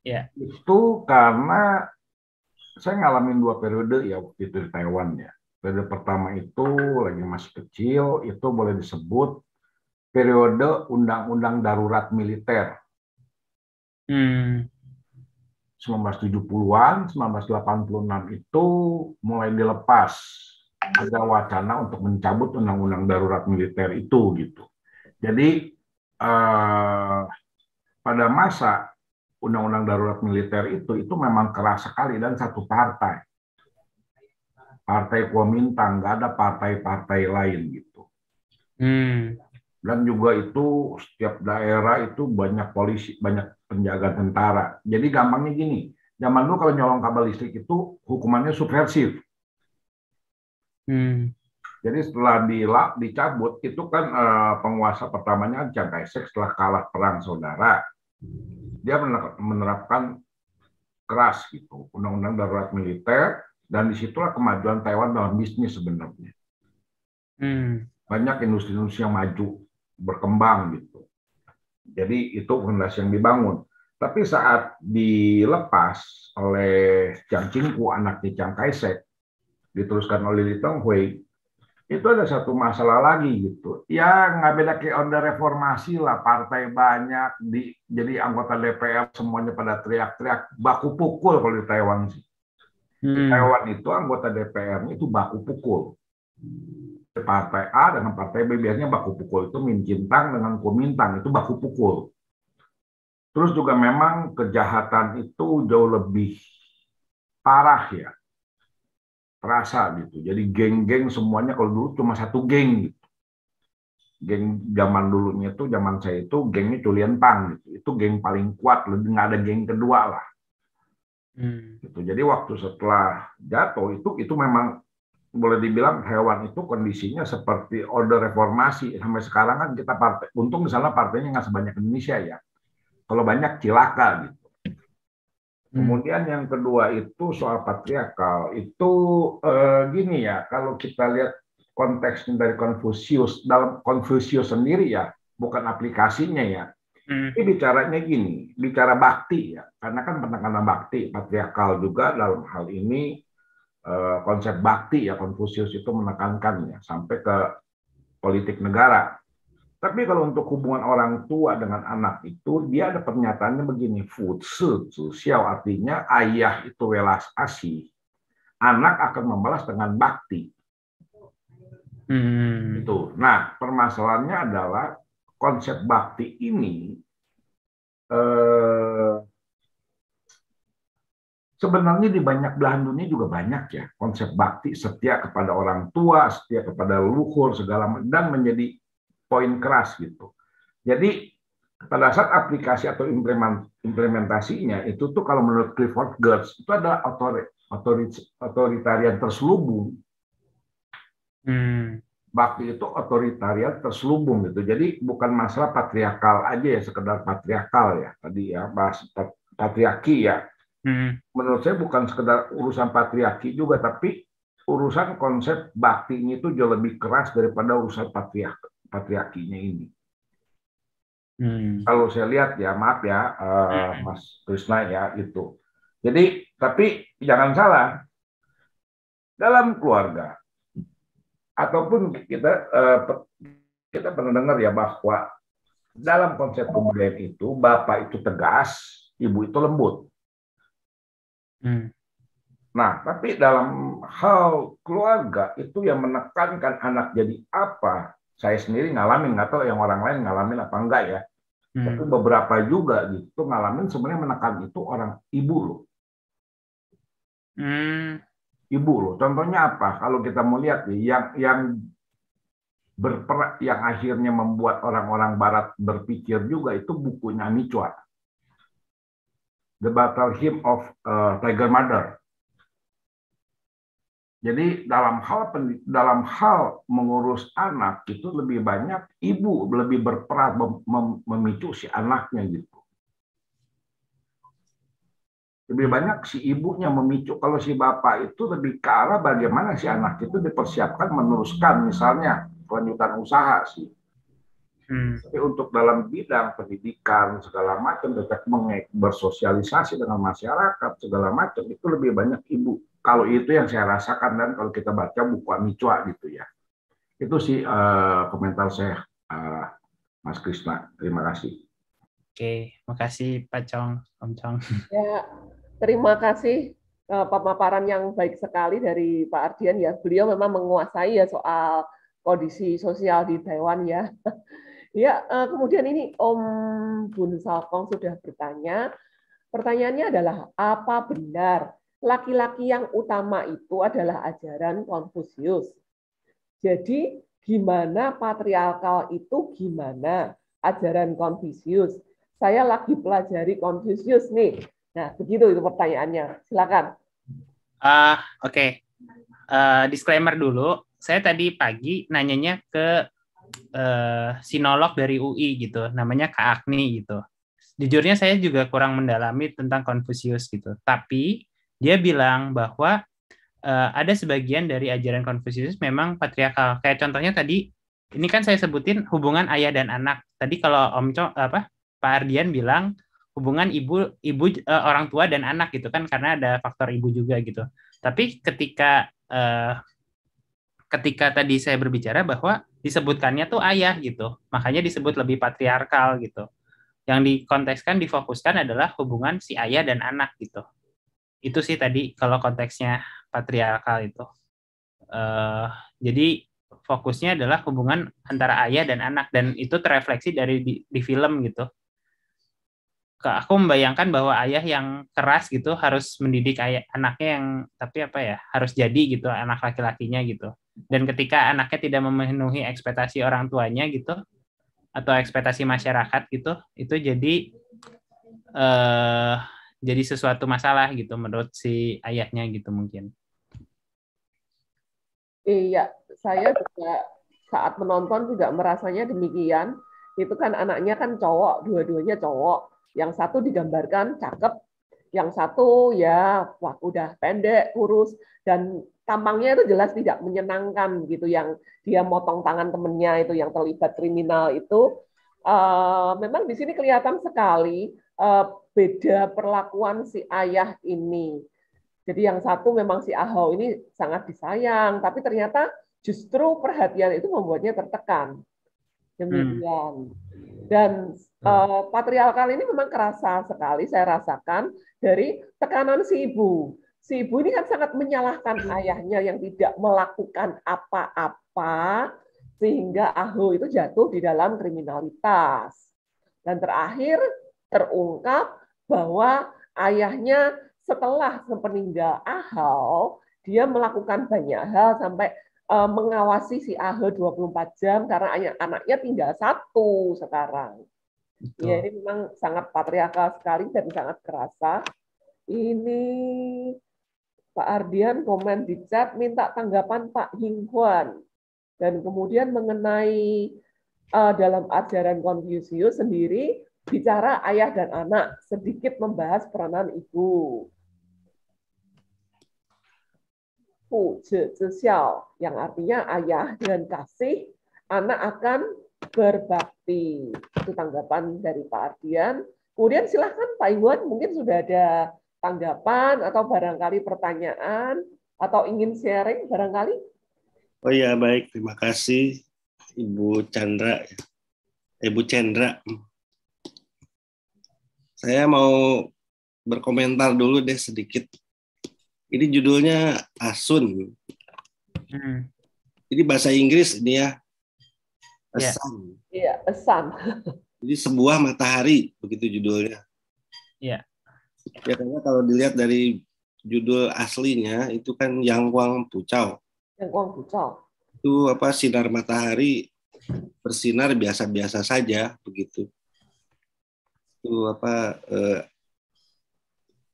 yeah. itu karena saya ngalamin dua periode ya waktu itu di Taiwan ya. Periode pertama itu lagi masih kecil, itu boleh disebut periode undang-undang darurat militer. Hmm. 1970-an, 1986 itu mulai dilepas. Ada wacana untuk mencabut undang-undang darurat militer itu gitu. Jadi eh, pada masa undang-undang darurat militer itu itu memang keras sekali dan satu partai. Partai Kuomintang, nggak ada partai-partai lain gitu. Hmm. Dan juga itu setiap daerah itu banyak polisi, banyak penjaga tentara. Jadi gampangnya gini, zaman dulu kalau nyolong kabel listrik itu hukumannya subversif. Hmm. Jadi setelah dilap, dicabut, itu kan eh, penguasa pertamanya Chiang kai setelah kalah perang saudara dia menerapkan keras gitu undang-undang darurat militer dan disitulah kemajuan Taiwan dalam bisnis sebenarnya hmm. banyak industri-industri yang maju berkembang gitu jadi itu fondasi yang dibangun tapi saat dilepas oleh Chang ching anaknya Chang Kai-shek diteruskan oleh Li hui itu ada satu masalah lagi gitu. Ya nggak beda kayak onda reformasi lah, partai banyak, di, jadi anggota DPR semuanya pada teriak-teriak, baku pukul kalau di Taiwan sih. Hmm. Taiwan itu anggota DPR itu baku pukul. Partai A dengan partai B biasanya baku pukul itu Min dengan Kumintang itu baku pukul. Terus juga memang kejahatan itu jauh lebih parah ya terasa gitu. Jadi geng-geng semuanya kalau dulu cuma satu geng gitu. Geng zaman dulunya itu zaman saya itu gengnya Culian Pang gitu. Itu geng paling kuat, lebih nggak ada geng kedua lah. Hmm. Gitu. Jadi waktu setelah jatuh itu itu memang boleh dibilang hewan itu kondisinya seperti order reformasi sampai sekarang kan kita partai untung misalnya partainya nggak sebanyak Indonesia ya kalau banyak cilaka gitu Hmm. Kemudian yang kedua itu soal patriarkal. Itu eh, gini ya, kalau kita lihat konteksnya dari Konfusius dalam Konfusius sendiri ya, bukan aplikasinya ya. Hmm. Ini bicaranya gini, bicara bakti ya, karena kan penekanan bakti patriarkal juga dalam hal ini eh, konsep bakti ya Konfusius itu menekankannya sampai ke politik negara. Tapi kalau untuk hubungan orang tua dengan anak itu, dia ada pernyataannya begini, futsu, xiao artinya ayah itu welas asih, anak akan membalas dengan bakti. Hmm. Itu. Nah, permasalahannya adalah konsep bakti ini eh, sebenarnya di banyak belahan dunia juga banyak ya konsep bakti setia kepada orang tua setia kepada luhur segala dan menjadi poin keras gitu. Jadi pada saat aplikasi atau implementasinya itu tuh kalau menurut Clifford Geertz itu adalah otoritarian terselubung. Hmm. Bakti itu otoritarian terselubung gitu. Jadi bukan masalah patriarkal aja ya sekedar patriarkal ya tadi ya bahas patriarki ya. Hmm. Menurut saya bukan sekedar urusan patriarki juga tapi urusan konsep bakti itu jauh lebih keras daripada urusan patriarki patriarkinya ini. Hmm. Kalau saya lihat ya, maaf ya, uh, Mas Krisna ya itu. Jadi tapi jangan salah, dalam keluarga ataupun kita uh, kita pernah dengar ya bahwa dalam konsep kebudayaan itu bapak itu tegas, ibu itu lembut. Hmm. Nah, tapi dalam hal keluarga itu yang menekankan anak jadi apa saya sendiri ngalamin nggak tahu yang orang lain ngalamin apa enggak ya hmm. tapi beberapa juga gitu ngalamin sebenarnya menekan itu orang ibu loh hmm. ibu loh contohnya apa kalau kita mau lihat nih yang yang berperak yang akhirnya membuat orang-orang Barat berpikir juga itu bukunya Nietzsche The Battle Hymn of uh, Tiger Mother. Jadi dalam hal dalam hal mengurus anak itu lebih banyak ibu lebih berperan mem, mem, memicu si anaknya gitu. Lebih banyak si ibunya memicu kalau si bapak itu lebih ke arah bagaimana si anak itu dipersiapkan meneruskan misalnya kelanjutan usaha sih. Hmm. Tapi untuk dalam bidang pendidikan segala macam, tetap bersosialisasi dengan masyarakat segala macam itu lebih banyak ibu kalau itu yang saya rasakan dan kalau kita baca buku Amicua gitu ya. Itu sih uh, komentar saya uh, Mas Krisna. Terima kasih. Oke, terima kasih Pak Cong, Om Cong. Ya, terima kasih uh, pemaparan yang baik sekali dari Pak Ardian ya. Beliau memang menguasai ya soal kondisi sosial di Taiwan ya. ya, uh, kemudian ini Om Bun Salkong sudah bertanya. Pertanyaannya adalah apa benar laki-laki yang utama itu adalah ajaran Konfusius. Jadi gimana patriarkal itu gimana ajaran Konfusius. Saya lagi pelajari Konfusius nih. Nah, begitu itu pertanyaannya. Silakan. Uh, Oke. Okay. Uh, eh, disclaimer dulu. Saya tadi pagi nanyanya ke uh, sinolog dari UI gitu, namanya Kak Agni gitu. Jujurnya saya juga kurang mendalami tentang Konfusius gitu. Tapi dia bilang bahwa uh, ada sebagian dari ajaran Konfusius memang patriarkal. Kayak contohnya tadi, ini kan saya sebutin hubungan ayah dan anak. Tadi kalau Om Co, apa Pak Ardian bilang hubungan ibu ibu uh, orang tua dan anak gitu kan karena ada faktor ibu juga gitu. Tapi ketika uh, ketika tadi saya berbicara bahwa disebutkannya tuh ayah gitu, makanya disebut lebih patriarkal gitu. Yang dikontekskan difokuskan adalah hubungan si ayah dan anak gitu itu sih tadi kalau konteksnya patriarkal itu. Uh, jadi fokusnya adalah hubungan antara ayah dan anak dan itu terefleksi dari di, di film gitu. Aku membayangkan bahwa ayah yang keras gitu harus mendidik ayah, anaknya yang tapi apa ya harus jadi gitu anak laki-lakinya gitu. Dan ketika anaknya tidak memenuhi ekspektasi orang tuanya gitu atau ekspektasi masyarakat gitu, itu jadi eh, uh, jadi sesuatu masalah gitu menurut si ayahnya gitu mungkin. Iya, saya juga saat menonton juga merasanya demikian. Itu kan anaknya kan cowok, dua-duanya cowok. Yang satu digambarkan cakep, yang satu ya wah udah pendek, kurus, dan tampangnya itu jelas tidak menyenangkan gitu. Yang dia motong tangan temennya itu yang terlibat kriminal itu. Uh, memang di sini kelihatan sekali uh, beda perlakuan si ayah ini. Jadi yang satu memang si Ahau ini sangat disayang, tapi ternyata justru perhatian itu membuatnya tertekan. Demikian. Dan uh, patriarkal ini memang kerasa sekali saya rasakan dari tekanan si ibu. Si ibu ini kan sangat menyalahkan ayahnya yang tidak melakukan apa-apa sehingga Ahau itu jatuh di dalam kriminalitas. Dan terakhir terungkap bahwa ayahnya setelah sepeninggal Ahau, dia melakukan banyak hal sampai eh, mengawasi si Ahau 24 jam karena anak anaknya tinggal satu sekarang. Ya, ini memang sangat patriarkal sekali dan sangat kerasa. Ini Pak Ardian komen di chat minta tanggapan Pak Hingguan dan kemudian mengenai uh, dalam ajaran Konfusius sendiri bicara ayah dan anak, sedikit membahas peranan ibu. Pu yang artinya ayah dengan kasih, anak akan berbakti. Itu tanggapan dari Pak Ardian. Kemudian silahkan Pak Iwan, mungkin sudah ada tanggapan atau barangkali pertanyaan atau ingin sharing barangkali. Oh iya baik, terima kasih Ibu Chandra. Ibu Chandra, saya mau berkomentar dulu deh sedikit. Ini judulnya Asun. Hmm. Ini bahasa Inggris ini ya. Asun. Ya. Iya, yeah, sun. Jadi sebuah matahari begitu judulnya. Iya. Yeah. Ya karena kalau dilihat dari judul aslinya itu kan Yang Wang Pucau. Yang Wang Pucau. Itu apa sinar matahari bersinar biasa-biasa saja begitu itu apa eh,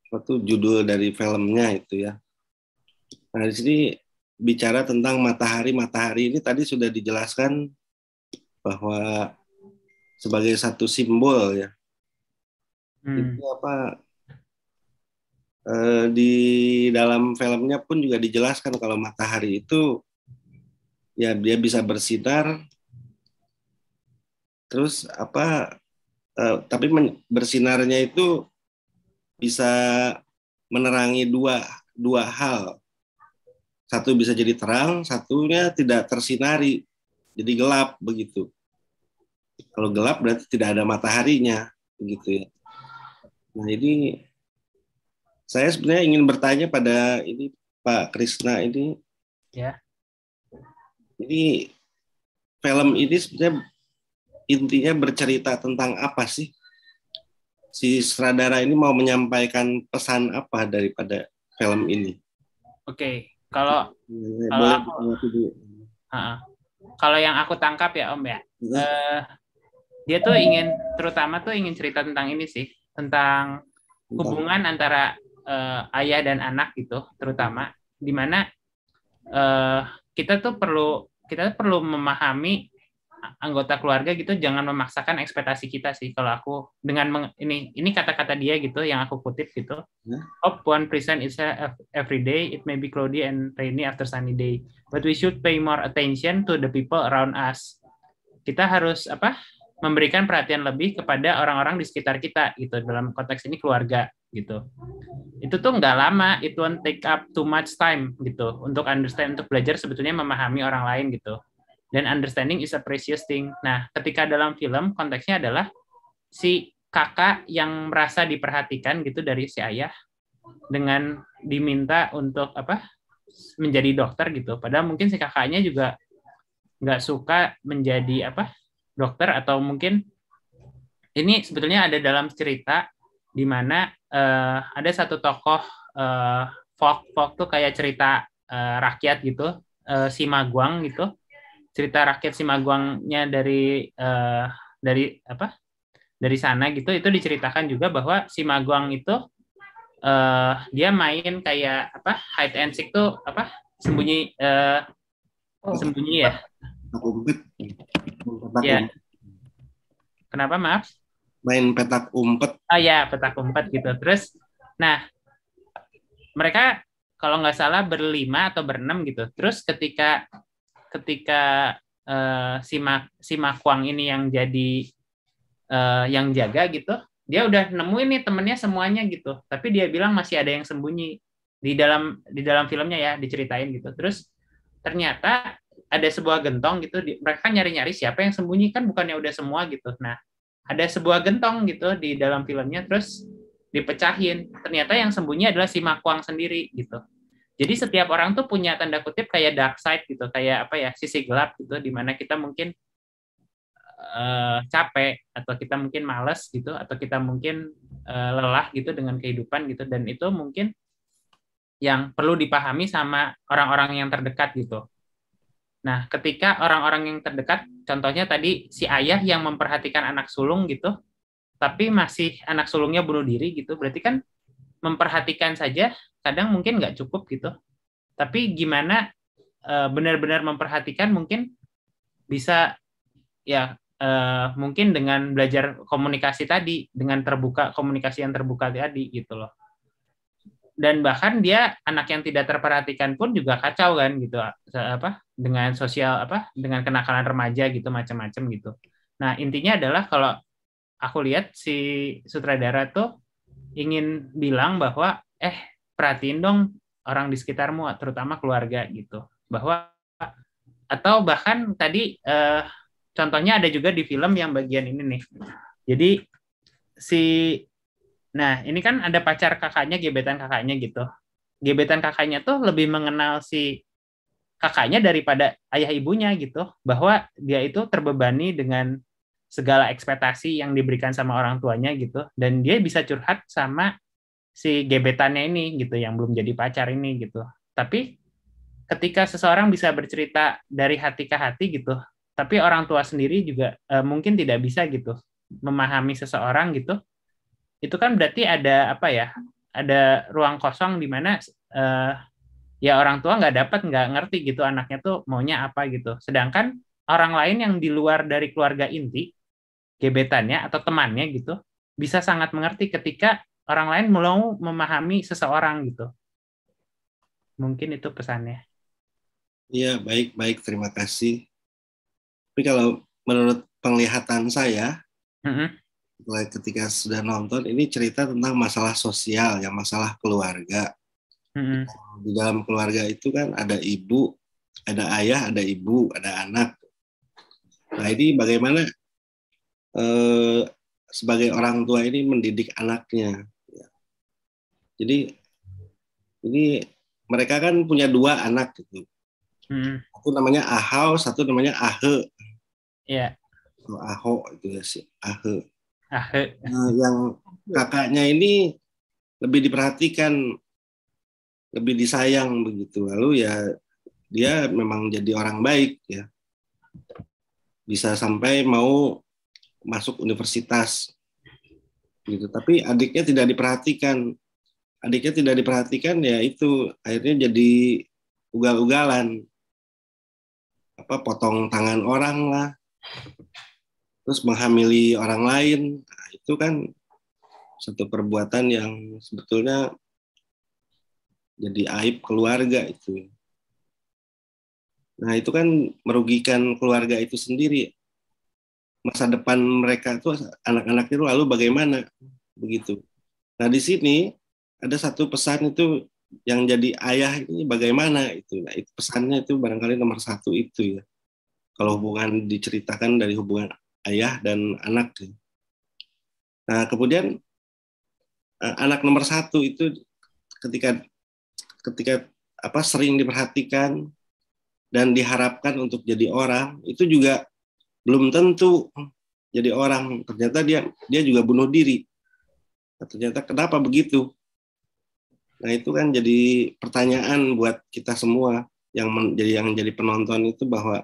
satu judul dari filmnya itu ya. Nah di sini bicara tentang matahari matahari ini tadi sudah dijelaskan bahwa sebagai satu simbol ya hmm. itu apa eh, di dalam filmnya pun juga dijelaskan kalau matahari itu ya dia bisa bersinar terus apa Eh, tapi men, bersinarnya itu bisa menerangi dua dua hal satu bisa jadi terang satunya tidak tersinari jadi gelap begitu kalau gelap berarti tidak ada mataharinya begitu ya nah ini saya sebenarnya ingin bertanya pada ini Pak Krisna ini ya ini film ini sebenarnya intinya bercerita tentang apa sih? Si sutradara ini mau menyampaikan pesan apa daripada film ini? Oke, okay. kalau kalau aku, kalau yang aku tangkap ya Om ya, uh, dia tuh ingin terutama tuh ingin cerita tentang ini sih, tentang hubungan antara uh, ayah dan anak gitu, terutama di mana uh, kita tuh perlu kita perlu memahami anggota keluarga gitu jangan memaksakan ekspektasi kita sih kalau aku dengan meng, ini ini kata-kata dia gitu yang aku kutip gitu hmm? hope one present is every day it may be cloudy and rainy after sunny day but we should pay more attention to the people around us kita harus apa memberikan perhatian lebih kepada orang-orang di sekitar kita gitu dalam konteks ini keluarga gitu itu tuh nggak lama it won't take up too much time gitu untuk understand untuk belajar sebetulnya memahami orang lain gitu dan understanding is a precious thing. Nah, ketika dalam film konteksnya adalah si kakak yang merasa diperhatikan gitu dari si ayah dengan diminta untuk apa menjadi dokter gitu. Padahal mungkin si kakaknya juga nggak suka menjadi apa dokter atau mungkin ini sebetulnya ada dalam cerita di mana uh, ada satu tokoh uh, folk folk tuh kayak cerita uh, rakyat gitu uh, si maguang gitu cerita rakyat Simaguangnya dari uh, dari apa dari sana gitu itu diceritakan juga bahwa Simaguang itu uh, dia main kayak apa hide and seek tuh apa sembunyi uh, oh. sembunyi ya ya kenapa maaf main petak umpet oh ya petak umpet gitu terus nah mereka kalau nggak salah berlima atau berenam gitu terus ketika ketika uh, si Ma, si Makwang ini yang jadi uh, yang jaga gitu, dia udah nemuin nih temennya semuanya gitu. Tapi dia bilang masih ada yang sembunyi di dalam di dalam filmnya ya diceritain gitu. Terus ternyata ada sebuah gentong gitu, di, mereka nyari-nyari siapa yang sembunyi kan bukannya udah semua gitu. Nah, ada sebuah gentong gitu di dalam filmnya terus dipecahin. Ternyata yang sembunyi adalah si Makwang sendiri gitu. Jadi setiap orang tuh punya tanda kutip kayak dark side gitu, kayak apa ya sisi gelap gitu, dimana kita mungkin uh, capek atau kita mungkin males gitu, atau kita mungkin uh, lelah gitu dengan kehidupan gitu, dan itu mungkin yang perlu dipahami sama orang-orang yang terdekat gitu. Nah, ketika orang-orang yang terdekat, contohnya tadi si ayah yang memperhatikan anak sulung gitu, tapi masih anak sulungnya bunuh diri gitu, berarti kan memperhatikan saja kadang mungkin nggak cukup gitu. Tapi gimana eh, benar-benar memperhatikan mungkin bisa ya uh, mungkin dengan belajar komunikasi tadi dengan terbuka komunikasi yang terbuka tadi gitu loh dan bahkan dia anak yang tidak terperhatikan pun juga kacau kan gitu apa dengan sosial apa dengan kenakalan remaja gitu macam-macam gitu nah intinya adalah kalau aku lihat si sutradara tuh ingin bilang bahwa eh perhatiin dong orang di sekitarmu terutama keluarga gitu bahwa atau bahkan tadi eh, contohnya ada juga di film yang bagian ini nih jadi si nah ini kan ada pacar kakaknya gebetan kakaknya gitu gebetan kakaknya tuh lebih mengenal si kakaknya daripada ayah ibunya gitu bahwa dia itu terbebani dengan segala ekspektasi yang diberikan sama orang tuanya gitu dan dia bisa curhat sama si gebetannya ini gitu yang belum jadi pacar ini gitu tapi ketika seseorang bisa bercerita dari hati ke hati gitu tapi orang tua sendiri juga eh, mungkin tidak bisa gitu memahami seseorang gitu itu kan berarti ada apa ya ada ruang kosong di mana eh, ya orang tua nggak dapat nggak ngerti gitu anaknya tuh maunya apa gitu sedangkan orang lain yang di luar dari keluarga inti gebetannya atau temannya gitu bisa sangat mengerti ketika orang lain mau memahami seseorang gitu. Mungkin itu pesannya. Iya, baik-baik. Terima kasih. Tapi kalau menurut penglihatan saya, mm-hmm. ketika sudah nonton, ini cerita tentang masalah sosial, ya masalah keluarga. Mm-hmm. Di dalam keluarga itu kan ada ibu, ada ayah, ada ibu, ada anak. Nah ini bagaimana Eh, sebagai orang tua ini mendidik anaknya. Ya. Jadi ini mereka kan punya dua anak gitu. Hmm. Satu namanya Ahau, satu namanya Ahe. Iya. Yeah. Aho itu ya si Ahe. Ahe. Nah, yang kakaknya ini lebih diperhatikan, lebih disayang begitu. Lalu ya dia memang jadi orang baik ya. Bisa sampai mau masuk universitas gitu tapi adiknya tidak diperhatikan adiknya tidak diperhatikan ya itu akhirnya jadi ugal-ugalan apa potong tangan orang lah terus menghamili orang lain nah, itu kan satu perbuatan yang sebetulnya jadi aib keluarga itu nah itu kan merugikan keluarga itu sendiri masa depan mereka itu anak-anak itu lalu bagaimana begitu. Nah di sini ada satu pesan itu yang jadi ayah ini bagaimana itu. Nah itu pesannya itu barangkali nomor satu itu ya. Kalau hubungan diceritakan dari hubungan ayah dan anak. Ya. Nah kemudian eh, anak nomor satu itu ketika ketika apa sering diperhatikan dan diharapkan untuk jadi orang itu juga belum tentu jadi orang ternyata dia dia juga bunuh diri nah, ternyata kenapa begitu nah itu kan jadi pertanyaan buat kita semua yang menjadi yang jadi penonton itu bahwa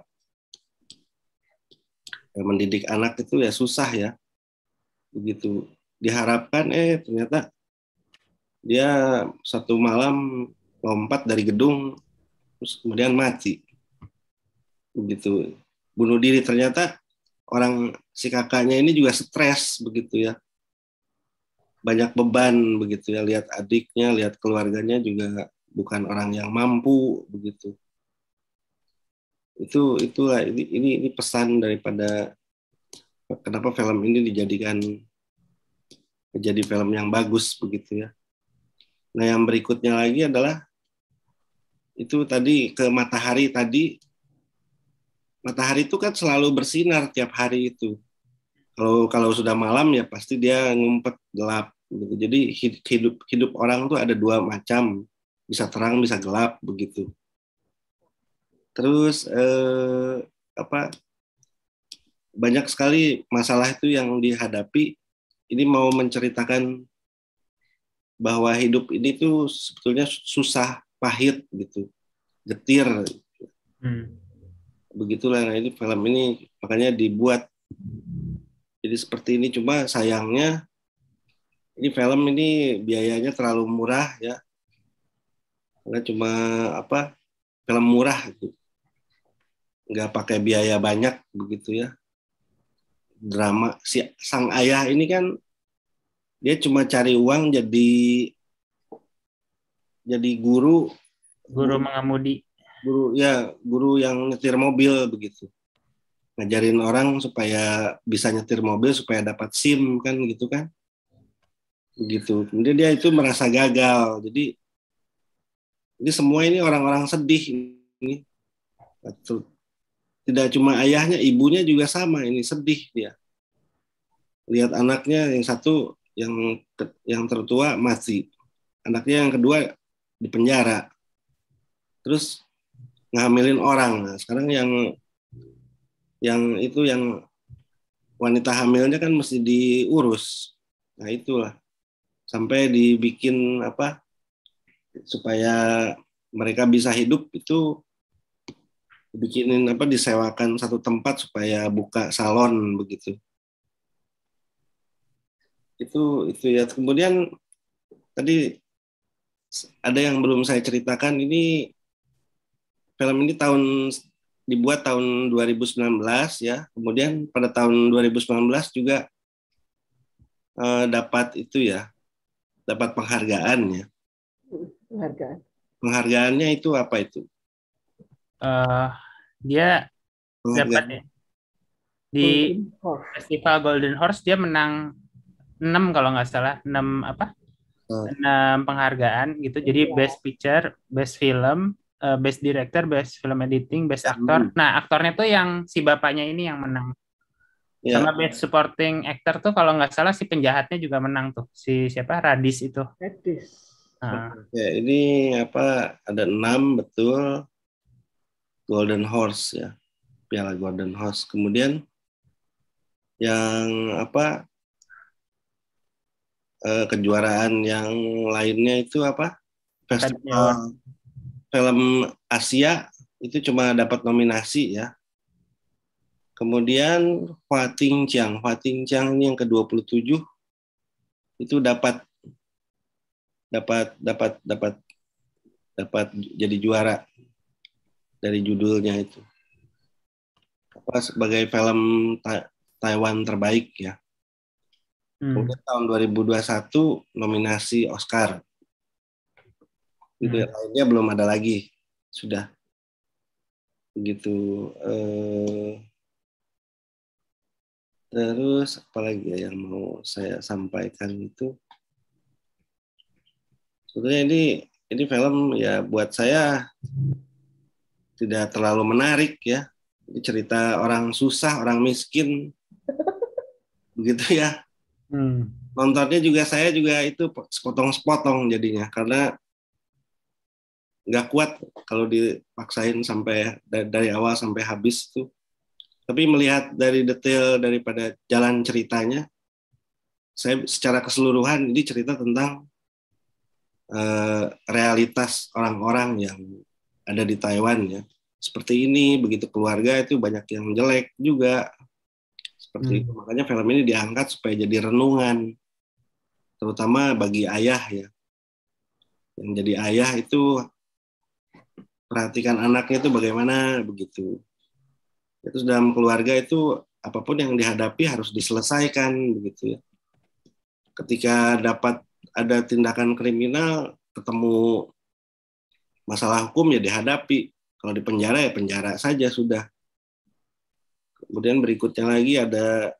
ya, mendidik anak itu ya susah ya begitu diharapkan eh ternyata dia satu malam lompat dari gedung terus kemudian mati begitu bunuh diri ternyata orang si kakaknya ini juga stres begitu ya banyak beban begitu ya lihat adiknya lihat keluarganya juga bukan orang yang mampu begitu itu itulah ini ini, ini pesan daripada kenapa film ini dijadikan menjadi film yang bagus begitu ya nah yang berikutnya lagi adalah itu tadi ke matahari tadi matahari itu kan selalu bersinar tiap hari itu. Kalau kalau sudah malam ya pasti dia ngumpet gelap. Gitu. Jadi hidup hidup orang tuh ada dua macam, bisa terang bisa gelap begitu. Terus eh, apa banyak sekali masalah itu yang dihadapi. Ini mau menceritakan bahwa hidup ini tuh sebetulnya susah, pahit gitu, getir. Hmm begitulah nah ini film ini makanya dibuat jadi seperti ini cuma sayangnya ini film ini biayanya terlalu murah ya karena cuma apa film murah gitu nggak pakai biaya banyak begitu ya drama si sang ayah ini kan dia cuma cari uang jadi jadi guru guru mengemudi guru ya guru yang nyetir mobil begitu ngajarin orang supaya bisa nyetir mobil supaya dapat SIM kan gitu kan begitu kemudian dia itu merasa gagal jadi ini semua ini orang-orang sedih ini tidak cuma ayahnya ibunya juga sama ini sedih dia lihat anaknya yang satu yang yang tertua masih anaknya yang kedua di penjara terus ngamilin orang. Nah, sekarang yang yang itu yang wanita hamilnya kan mesti diurus. Nah, itulah. Sampai dibikin apa? supaya mereka bisa hidup itu bikinin apa disewakan satu tempat supaya buka salon begitu. Itu itu ya. Kemudian tadi ada yang belum saya ceritakan ini film ini tahun dibuat tahun 2019 ya. Kemudian pada tahun 2019 juga eh, dapat itu ya, dapat penghargaan ya. Penghargaan. Penghargaannya itu apa itu? Uh, dia dapat ya. di Festival Golden Horse dia menang enam kalau nggak salah enam apa? Oh. enam penghargaan gitu. Jadi best picture, best film, uh, best director, best film editing, best actor. Ya, hmm. Nah, aktornya tuh yang si bapaknya ini yang menang. Yeah. Sama best supporting actor tuh kalau nggak salah si penjahatnya juga menang tuh. Si siapa? Radis itu. Radis. Nah. Ya, ini apa ada enam betul Golden Horse ya. Piala Golden Horse. Kemudian yang apa eh, kejuaraan yang lainnya itu apa? Festival film Asia itu cuma dapat nominasi ya. Kemudian Fatin Chang, Fatin Chang ini yang ke-27 itu dapat dapat dapat dapat dapat jadi juara dari judulnya itu. Apa sebagai film ta Taiwan terbaik ya. Hmm. Kemudian tahun 2021 nominasi Oscar gitu ya. hmm. lainnya belum ada lagi sudah begitu eh, terus apalagi ya yang mau saya sampaikan itu sebetulnya ini ini film ya buat saya tidak terlalu menarik ya ini cerita orang susah orang miskin begitu ya hmm. nontonnya juga saya juga itu sepotong-sepotong jadinya karena nggak kuat kalau dipaksain sampai dari awal sampai habis tuh. Tapi melihat dari detail daripada jalan ceritanya, saya secara keseluruhan ini cerita tentang uh, realitas orang-orang yang ada di Taiwan ya. Seperti ini, begitu keluarga itu banyak yang jelek juga. Seperti hmm. itu. Makanya film ini diangkat supaya jadi renungan. Terutama bagi ayah ya. Yang jadi ayah itu perhatikan anaknya itu bagaimana begitu. itu ya, dalam keluarga itu apapun yang dihadapi harus diselesaikan begitu ya. Ketika dapat ada tindakan kriminal, ketemu masalah hukum ya dihadapi. Kalau di penjara ya penjara saja sudah. Kemudian berikutnya lagi ada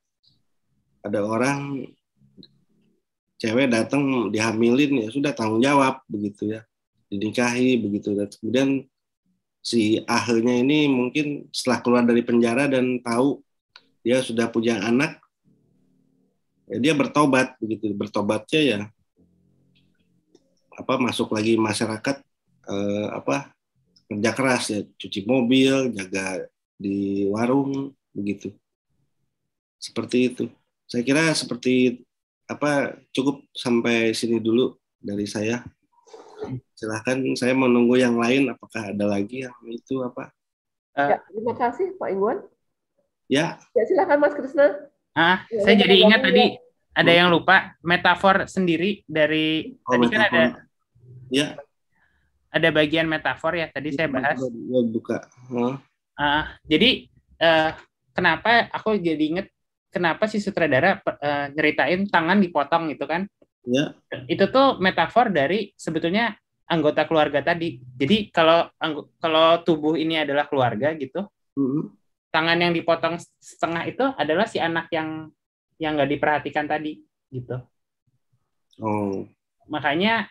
ada orang cewek datang dihamilin ya sudah tanggung jawab begitu ya dinikahi begitu dan kemudian si ahlinya ini mungkin setelah keluar dari penjara dan tahu dia sudah punya anak ya dia bertobat begitu bertobatnya ya apa masuk lagi masyarakat eh, apa kerja keras ya cuci mobil jaga di warung begitu seperti itu saya kira seperti apa cukup sampai sini dulu dari saya silahkan saya menunggu yang lain apakah ada lagi yang itu apa eh, ya, terima kasih Pak Iwan ya ya silahkan Mas Krisna ah ya, saya jadi ingat ya. tadi ada yang lupa metafor sendiri dari oh, tadi kan metafor. kan ada ya ada bagian metafor ya tadi saya bahas ya, buka huh? ah, jadi eh, kenapa aku jadi ingat kenapa si sutradara eh, nyeritain tangan dipotong gitu kan Ya. Itu tuh metafor dari sebetulnya anggota keluarga tadi. Jadi kalau kalau tubuh ini adalah keluarga gitu, mm-hmm. tangan yang dipotong setengah itu adalah si anak yang yang nggak diperhatikan tadi gitu. Oh. Makanya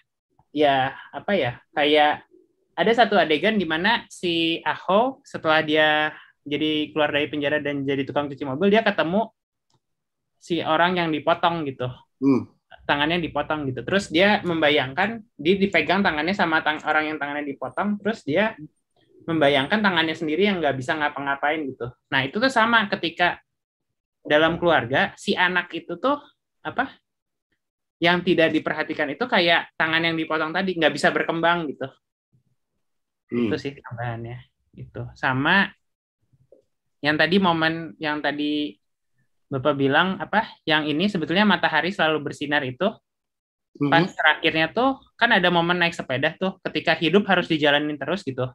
ya apa ya kayak ada satu adegan di mana si Aho setelah dia jadi keluar dari penjara dan jadi tukang cuci mobil dia ketemu si orang yang dipotong gitu. Hmm tangannya dipotong gitu. Terus dia membayangkan dia dipegang tangannya sama tang orang yang tangannya dipotong, terus dia membayangkan tangannya sendiri yang nggak bisa ngapa-ngapain gitu. Nah itu tuh sama ketika dalam keluarga si anak itu tuh apa? Yang tidak diperhatikan itu kayak tangan yang dipotong tadi nggak bisa berkembang gitu. Hmm. Itu sih tambahannya. Itu sama yang tadi momen yang tadi Bapak bilang apa? Yang ini sebetulnya matahari selalu bersinar itu pas mm-hmm. terakhirnya tuh kan ada momen naik sepeda tuh ketika hidup harus dijalanin terus gitu.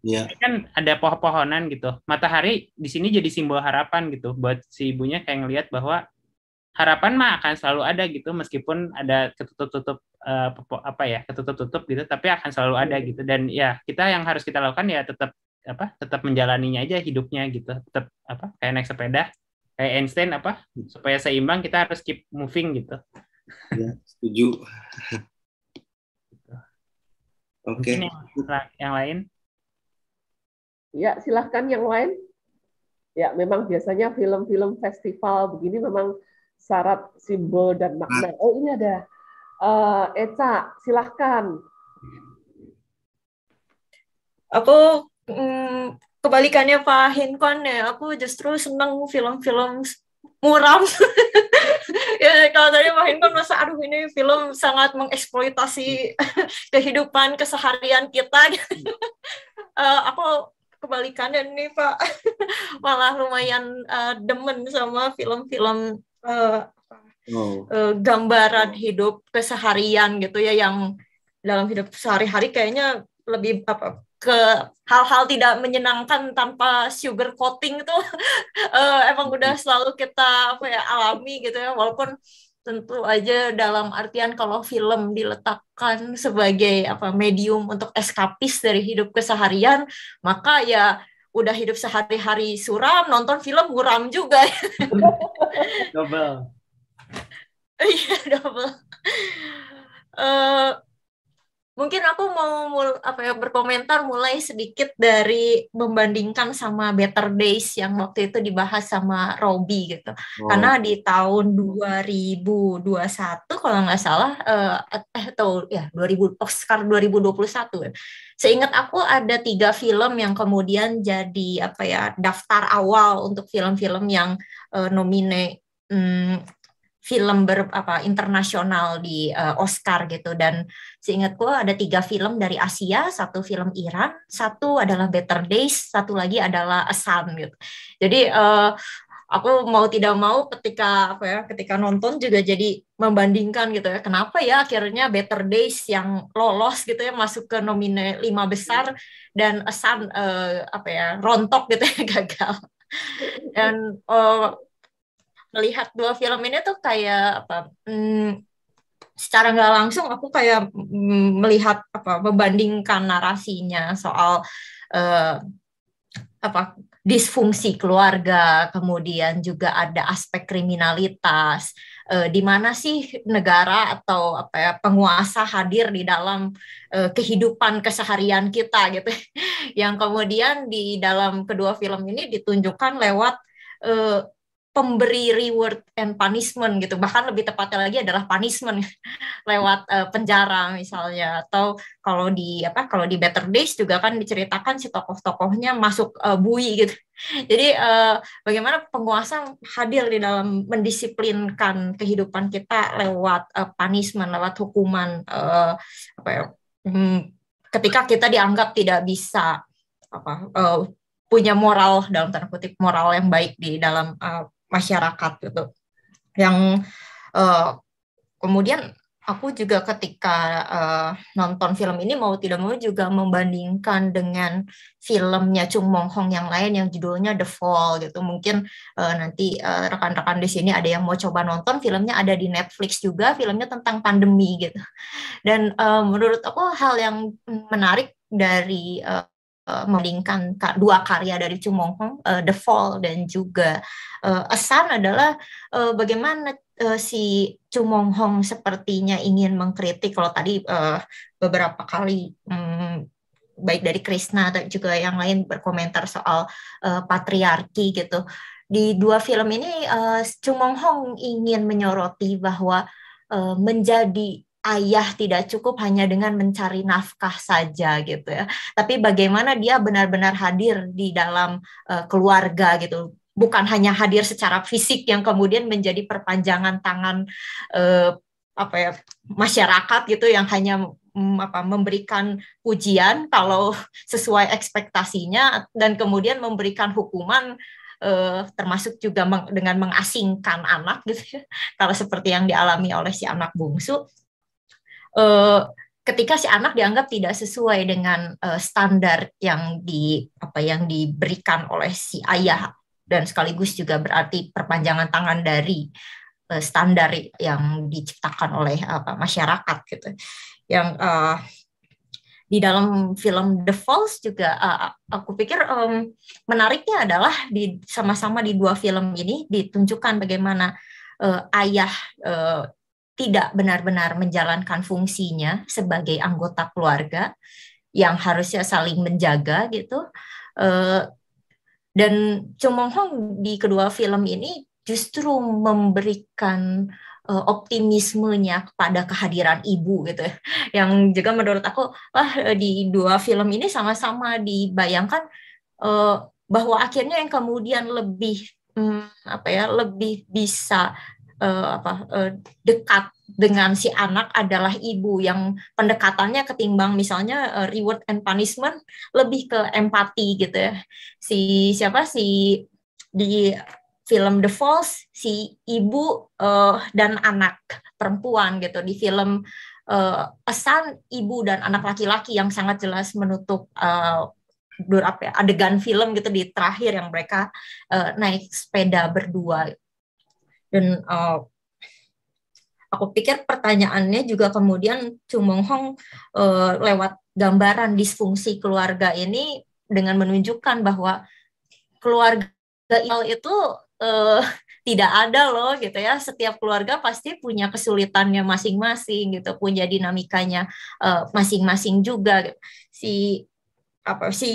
Iya. Yeah. Kan ada pohon-pohonan gitu. Matahari di sini jadi simbol harapan gitu buat si ibunya kayak ngelihat bahwa harapan mah akan selalu ada gitu meskipun ada ketutup-tutup uh, apa ya ketutup-tutup gitu tapi akan selalu ada iya. gitu dan ya kita yang harus kita lakukan ya tetap apa tetap menjalaninya aja hidupnya gitu tetap apa kayak naik sepeda kayak Einstein apa supaya seimbang kita harus keep moving gitu ya, setuju gitu. oke okay. yang, lain ya silahkan yang lain ya memang biasanya film-film festival begini memang syarat simbol dan makna ah. oh ini ada uh, Eca silahkan aku mm, kebalikannya Pak Hinkon ya aku justru seneng film-film muram ya kalau tadi Pak Hinkon masa aduh ini film sangat mengeksploitasi kehidupan keseharian kita uh, aku kebalikannya nih Pak malah lumayan uh, demen sama film-film eh, oh. gambaran hidup keseharian gitu ya yang dalam hidup sehari-hari kayaknya lebih apa ke hal-hal tidak menyenangkan tanpa sugar coating itu uh, eh, emang hmm. udah selalu kita apa ya alami gitu ya walaupun tentu aja dalam artian kalau film diletakkan sebagai apa medium untuk eskapis dari hidup keseharian maka ya udah hidup sehari-hari suram nonton film guram juga double iya double eh, mungkin aku mau mul- apa ya berkomentar mulai sedikit dari membandingkan sama Better Days yang waktu itu dibahas sama Robi gitu. Oh. Karena di tahun 2021 kalau nggak salah eh, eh atau ya 2000 Oscar 2021 ya. Seingat aku ada tiga film yang kemudian jadi apa ya daftar awal untuk film-film yang eh, nomine hmm, film ber apa internasional di uh, Oscar gitu dan seingatku ada tiga film dari Asia satu film Iran satu adalah Better Days satu lagi adalah A Sun gitu jadi uh, aku mau tidak mau ketika apa ya ketika nonton juga jadi membandingkan gitu ya kenapa ya akhirnya Better Days yang lolos gitu ya masuk ke nomine lima besar dan A Sun uh, apa ya rontok gitu ya gagal dan uh, melihat dua film ini tuh kayak apa hmm, secara nggak langsung aku kayak hmm, melihat apa membandingkan narasinya soal uh, apa disfungsi keluarga kemudian juga ada aspek kriminalitas uh, di mana sih negara atau apa ya penguasa hadir di dalam uh, kehidupan keseharian kita gitu yang kemudian di dalam kedua film ini ditunjukkan lewat pemberi reward and punishment gitu bahkan lebih tepatnya lagi adalah punishment lewat uh, penjara misalnya atau kalau di apa kalau di Better Days juga kan diceritakan si tokoh-tokohnya masuk uh, bui gitu jadi uh, bagaimana penguasa hadir di dalam mendisiplinkan kehidupan kita lewat uh, punishment lewat hukuman uh, apa ya hmm, ketika kita dianggap tidak bisa apa uh, punya moral dalam tanda kutip moral yang baik di dalam uh, masyarakat gitu. Yang uh, kemudian aku juga ketika uh, nonton film ini mau tidak mau juga membandingkan dengan filmnya Chung Mong Hong yang lain yang judulnya The Fall gitu. Mungkin uh, nanti rekan rekan-rekan di sini ada yang mau coba nonton filmnya ada di Netflix juga, filmnya tentang pandemi gitu. Dan uh, menurut aku hal yang menarik dari uh, uh, eh, membandingkan dua karya dari Chu Hong, uh, eh, The Fall dan juga uh, A adalah uh, bagaimana uh, si Chu Hong sepertinya ingin mengkritik kalau tadi uh, beberapa kali um, baik dari Krishna atau juga yang lain berkomentar soal uh, patriarki gitu. Di dua film ini uh, Hong ingin menyoroti bahwa uh, menjadi ayah tidak cukup hanya dengan mencari nafkah saja gitu ya. Tapi bagaimana dia benar-benar hadir di dalam uh, keluarga gitu. Bukan hanya hadir secara fisik yang kemudian menjadi perpanjangan tangan uh, apa ya masyarakat gitu yang hanya mm, apa memberikan pujian kalau sesuai ekspektasinya dan kemudian memberikan hukuman eh, termasuk juga meng, dengan mengasingkan anak gitu ya. kalau seperti yang dialami oleh si anak bungsu uh, ketika si anak dianggap tidak sesuai dengan uh, standar yang di apa yang diberikan oleh si ayah dan sekaligus juga berarti perpanjangan tangan dari uh, standar yang diciptakan oleh apa masyarakat gitu yang uh, di dalam film The Falls juga uh, aku pikir um, menariknya adalah di sama-sama di dua film ini ditunjukkan bagaimana uh, ayah uh, tidak benar-benar menjalankan fungsinya sebagai anggota keluarga yang harusnya saling menjaga gitu. Eh, dan Chung Hong di kedua film ini justru memberikan eh, optimismenya kepada kehadiran ibu gitu Yang juga menurut aku wah eh, di dua film ini sama-sama dibayangkan bahwa akhirnya yang kemudian lebih um, apa ya lebih bisa uh, apa uh, dekat dengan si anak adalah ibu yang pendekatannya ketimbang misalnya uh, reward and punishment lebih ke empati gitu ya si siapa si di film The Falls si ibu uh, dan anak perempuan gitu di film uh, pesan ibu dan anak laki-laki yang sangat jelas menutup uh, apa ya, adegan film gitu di terakhir yang mereka uh, naik sepeda berdua dan uh, aku pikir pertanyaannya juga kemudian Cumong Hong uh, eh, lewat gambaran disfungsi keluarga ini dengan menunjukkan bahwa keluarga itu uh, tidak ada loh gitu ya setiap keluarga pasti punya kesulitannya masing-masing gitu punya dinamikanya masing-masing uh, juga gitu. si apa si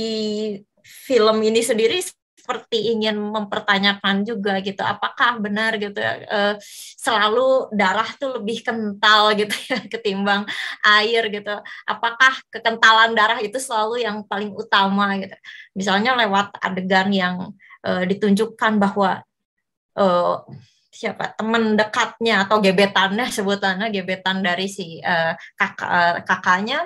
film ini sendiri seperti ingin mempertanyakan juga gitu apakah benar gitu uh, selalu darah tuh lebih kental gitu ya ketimbang air gitu apakah kekentalan darah itu selalu yang paling utama gitu misalnya lewat adegan yang uh, ditunjukkan bahwa uh, siapa teman dekatnya atau gebetannya sebutannya gebetan dari si uh, kakak uh, kakaknya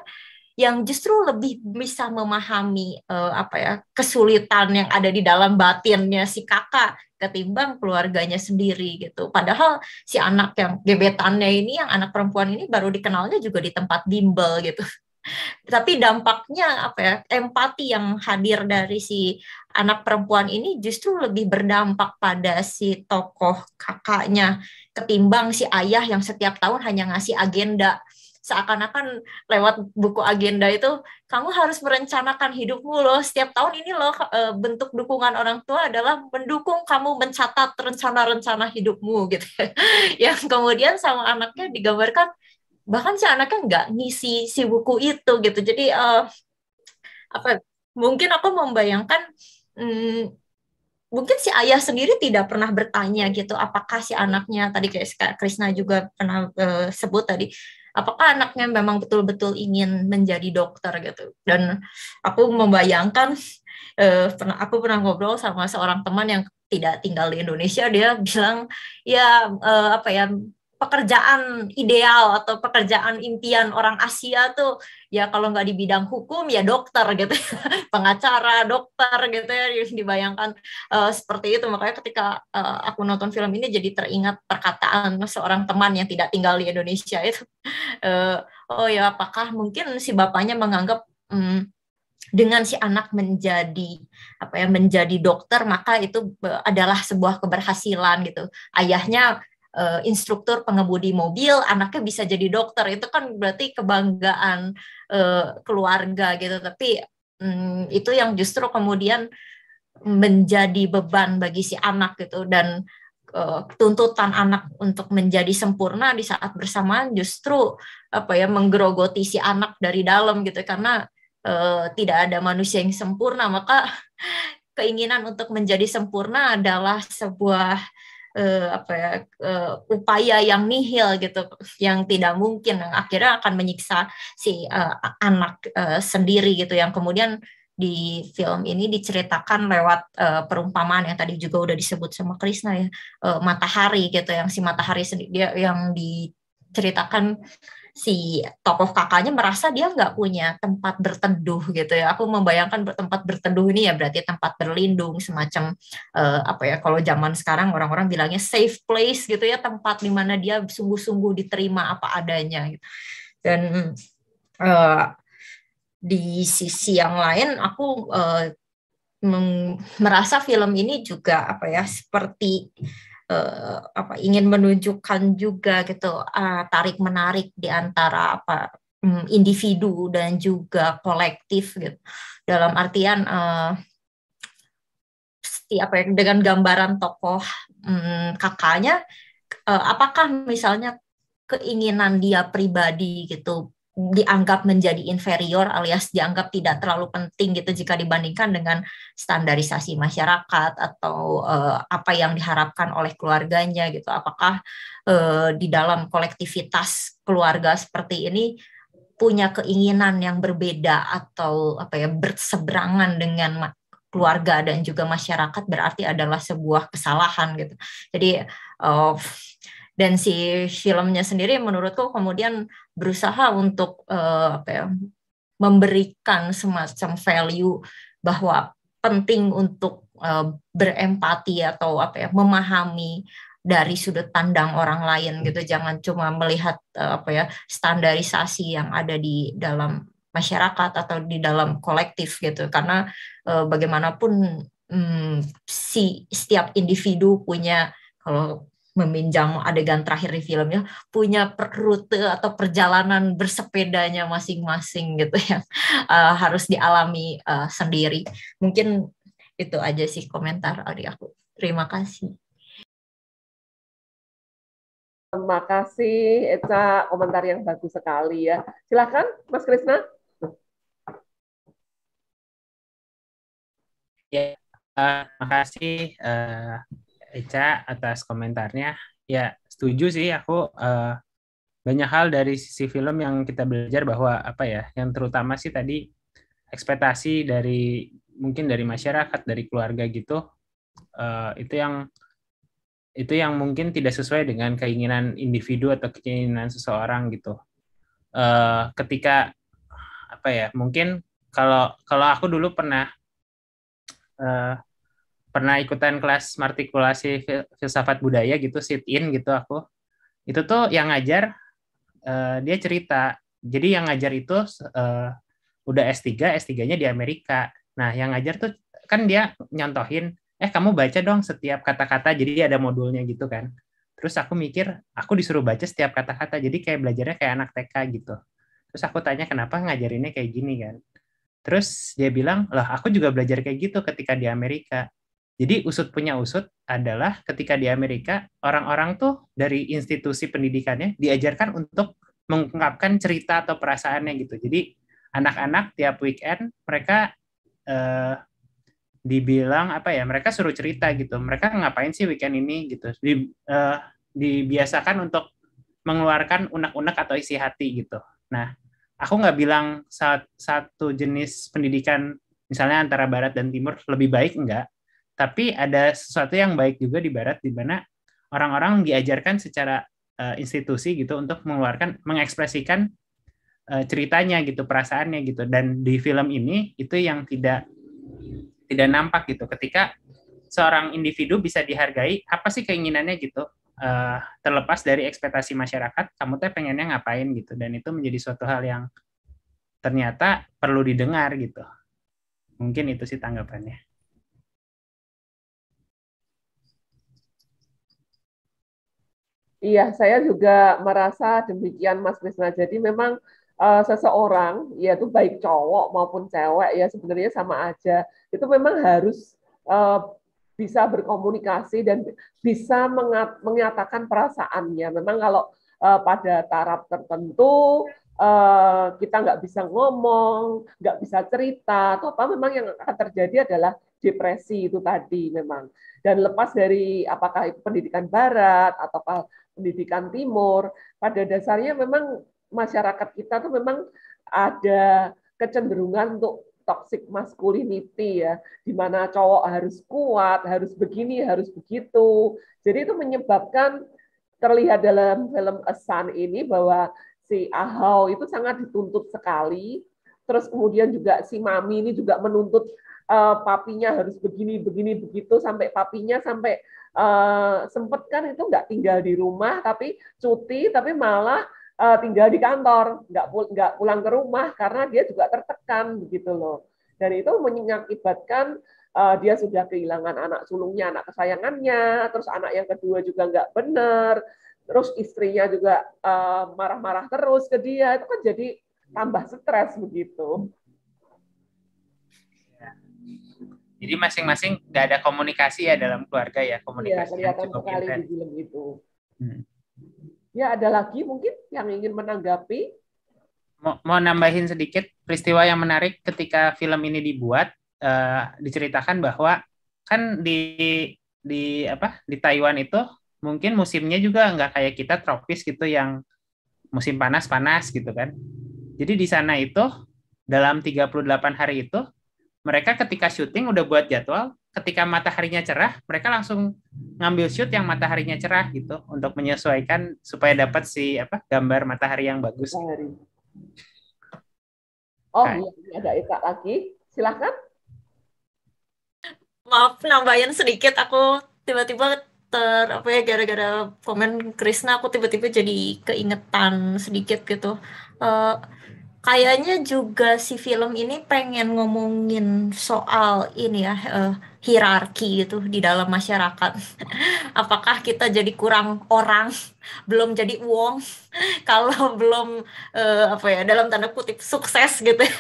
yang justru lebih bisa memahami uh, apa ya kesulitan yang ada di dalam batinnya si kakak ketimbang keluarganya sendiri gitu. Padahal si anak yang gebetannya ini yang anak perempuan ini baru dikenalnya juga di tempat bimbel gitu. Tapi dampaknya apa ya? Empati yang hadir dari si anak perempuan ini justru lebih berdampak pada si tokoh kakaknya ketimbang si ayah yang setiap tahun hanya ngasih agenda seakan-akan lewat buku agenda itu kamu harus merencanakan hidupmu loh setiap tahun ini loh eh, bentuk dukungan orang tua adalah mendukung kamu mencatat rencana-rencana hidupmu gitu yang kemudian sama anaknya digambarkan bahkan si anaknya nggak ngisi si buku itu gitu jadi uh, apa ya, mungkin aku membayangkan hmm, mungkin si ayah sendiri tidak pernah bertanya gitu apakah si anaknya tadi kayak Krishna juga pernah uh, sebut tadi apakah anaknya memang betul-betul ingin menjadi dokter gitu dan aku membayangkan eh, pernah aku pernah ngobrol sama seorang teman yang tidak tinggal di Indonesia dia bilang ya eh, apa ya pekerjaan ideal atau pekerjaan impian orang Asia tuh ya kalau nggak di bidang hukum ya dokter gitu ya. pengacara dokter gitu ya dibayangkan uh, seperti itu makanya ketika uh, aku nonton film ini jadi teringat perkataan seorang teman yang tidak tinggal di Indonesia itu uh, oh ya apakah mungkin si bapaknya menganggap um, dengan si anak menjadi apa ya menjadi dokter maka itu adalah sebuah keberhasilan gitu ayahnya uh, instruktur pengemudi mobil, anaknya bisa jadi dokter. Itu kan berarti kebanggaan uh, keluarga gitu. Tapi um, itu yang justru kemudian menjadi beban bagi si anak gitu dan uh, tuntutan anak untuk menjadi sempurna di saat bersamaan justru apa ya menggerogoti si anak dari dalam gitu karena uh, tidak ada manusia yang sempurna maka keinginan untuk menjadi sempurna adalah sebuah uh, apa ya uh, upaya yang nihil gitu yang tidak mungkin yang akhirnya akan menyiksa si uh, anak uh, sendiri gitu yang kemudian di film ini diceritakan lewat uh, perumpamaan yang tadi juga udah disebut sama Krisna ya uh, matahari gitu yang si matahari dia yang diceritakan si tokoh kakaknya merasa dia nggak punya tempat berteduh gitu ya. Aku membayangkan tempat berteduh ini ya berarti tempat berlindung semacam uh, apa ya kalau zaman sekarang orang-orang bilangnya safe place gitu ya tempat di mana dia sungguh-sungguh diterima apa adanya. Gitu. Dan uh, di sisi yang lain aku uh, merasa film ini juga apa ya seperti uh, apa ingin menunjukkan juga gitu uh, eh, tarik menarik di antara apa um, individu dan juga kolektif gitu dalam artian uh, eh, setiap ya, dengan gambaran tokoh um, kakaknya uh, apakah misalnya keinginan dia pribadi gitu dianggap menjadi inferior alias dianggap tidak terlalu penting gitu jika dibandingkan dengan standarisasi masyarakat atau uh, apa yang diharapkan oleh keluarganya gitu apakah uh, di dalam kolektivitas keluarga seperti ini punya keinginan yang berbeda atau apa ya berseberangan dengan keluarga dan juga masyarakat berarti adalah sebuah kesalahan gitu jadi uh, dan si filmnya sendiri menurutku kemudian berusaha untuk uh, apa ya, memberikan semacam value bahwa penting untuk uh, berempati atau apa ya memahami dari sudut pandang orang lain gitu jangan cuma melihat uh, apa ya standarisasi yang ada di dalam masyarakat atau di dalam kolektif gitu karena uh, bagaimanapun um, si setiap individu punya kalau meminjam adegan terakhir di filmnya punya per rute atau perjalanan bersepedanya masing-masing gitu ya uh, harus dialami uh, sendiri. Mungkin itu aja sih komentar dari aku. Terima kasih. Terima kasih Eca, komentar yang bagus sekali ya. Silahkan Mas Krisna. Ya, uh, kasih uh, Eca atas komentarnya. Ya, setuju sih aku uh, banyak hal dari sisi film yang kita belajar bahwa apa ya, yang terutama sih tadi ekspektasi dari mungkin dari masyarakat, dari keluarga gitu. Uh, itu yang itu yang mungkin tidak sesuai dengan keinginan individu atau keinginan seseorang gitu. Uh, ketika apa ya, mungkin kalau kalau aku dulu pernah uh, pernah ikutan kelas martikulasi filsafat budaya gitu sit in gitu aku itu tuh yang ngajar uh, dia cerita jadi yang ngajar itu uh, udah S3 S3-nya di Amerika nah yang ngajar tuh kan dia nyontohin eh kamu baca dong setiap kata-kata jadi ada modulnya gitu kan terus aku mikir aku disuruh baca setiap kata-kata jadi kayak belajarnya kayak anak TK gitu terus aku tanya kenapa ngajarinnya kayak gini kan terus dia bilang loh aku juga belajar kayak gitu ketika di Amerika jadi usut punya usut adalah ketika di Amerika orang-orang tuh dari institusi pendidikannya diajarkan untuk mengungkapkan cerita atau perasaannya gitu. Jadi anak-anak tiap weekend mereka eh, dibilang apa ya? Mereka suruh cerita gitu. Mereka ngapain sih weekend ini gitu? Di, eh, dibiasakan untuk mengeluarkan unek-unek atau isi hati gitu. Nah, aku nggak bilang saat satu jenis pendidikan misalnya antara barat dan timur lebih baik enggak tapi ada sesuatu yang baik juga di barat di mana orang-orang diajarkan secara uh, institusi gitu untuk mengeluarkan mengekspresikan uh, ceritanya gitu, perasaannya gitu. Dan di film ini itu yang tidak tidak nampak gitu. Ketika seorang individu bisa dihargai apa sih keinginannya gitu uh, terlepas dari ekspektasi masyarakat kamu tuh pengennya ngapain gitu dan itu menjadi suatu hal yang ternyata perlu didengar gitu mungkin itu sih tanggapannya Iya, saya juga merasa demikian Mas Krisna. Jadi memang uh, seseorang, yaitu baik cowok maupun cewek, ya sebenarnya sama aja. Itu memang harus uh, bisa berkomunikasi dan bisa mengat, menyatakan perasaannya. Memang kalau uh, pada taraf tertentu, uh, kita nggak bisa ngomong, nggak bisa cerita, atau apa memang yang akan terjadi adalah depresi itu tadi memang. Dan lepas dari apakah itu pendidikan barat ataukah pendidikan timur, pada dasarnya memang masyarakat kita tuh memang ada kecenderungan untuk toxic masculinity ya, di mana cowok harus kuat, harus begini, harus begitu. Jadi itu menyebabkan terlihat dalam film Esan ini bahwa si Ahau itu sangat dituntut sekali. Terus kemudian juga si Mami ini juga menuntut uh, papinya harus begini begini begitu sampai papinya sampai uh, sempet kan itu nggak tinggal di rumah tapi cuti tapi malah uh, tinggal di kantor nggak nggak pulang ke rumah karena dia juga tertekan begitu loh dan itu mengakibatkan uh, dia sudah kehilangan anak sulungnya anak kesayangannya terus anak yang kedua juga nggak benar terus istrinya juga marah-marah uh, marah -marah terus ke dia itu kan jadi tambah stres begitu Jadi masing-masing nggak ada komunikasi ya dalam keluarga ya iya, komunikasi. yang cukup sekali di film itu. Hmm. Ya ada lagi mungkin yang ingin menanggapi. Mau, mau nambahin sedikit peristiwa yang menarik ketika film ini dibuat uh, diceritakan bahwa kan di di apa di Taiwan itu mungkin musimnya juga nggak kayak kita tropis gitu yang musim panas panas gitu kan. Jadi di sana itu dalam 38 hari itu mereka ketika syuting udah buat jadwal ketika mataharinya cerah mereka langsung ngambil shoot yang mataharinya cerah gitu untuk menyesuaikan supaya dapat si apa gambar matahari yang bagus matahari. oh iya ada Eka lagi Silakan. maaf nambahin sedikit aku tiba-tiba ter apa ya gara-gara komen Krisna aku tiba-tiba jadi keingetan sedikit gitu uh, kayaknya juga si film ini pengen ngomongin soal ini ya uh, hierarki gitu di dalam masyarakat. Apakah kita jadi kurang orang, belum jadi uang kalau belum uh, apa ya dalam tanda kutip sukses gitu. Ya.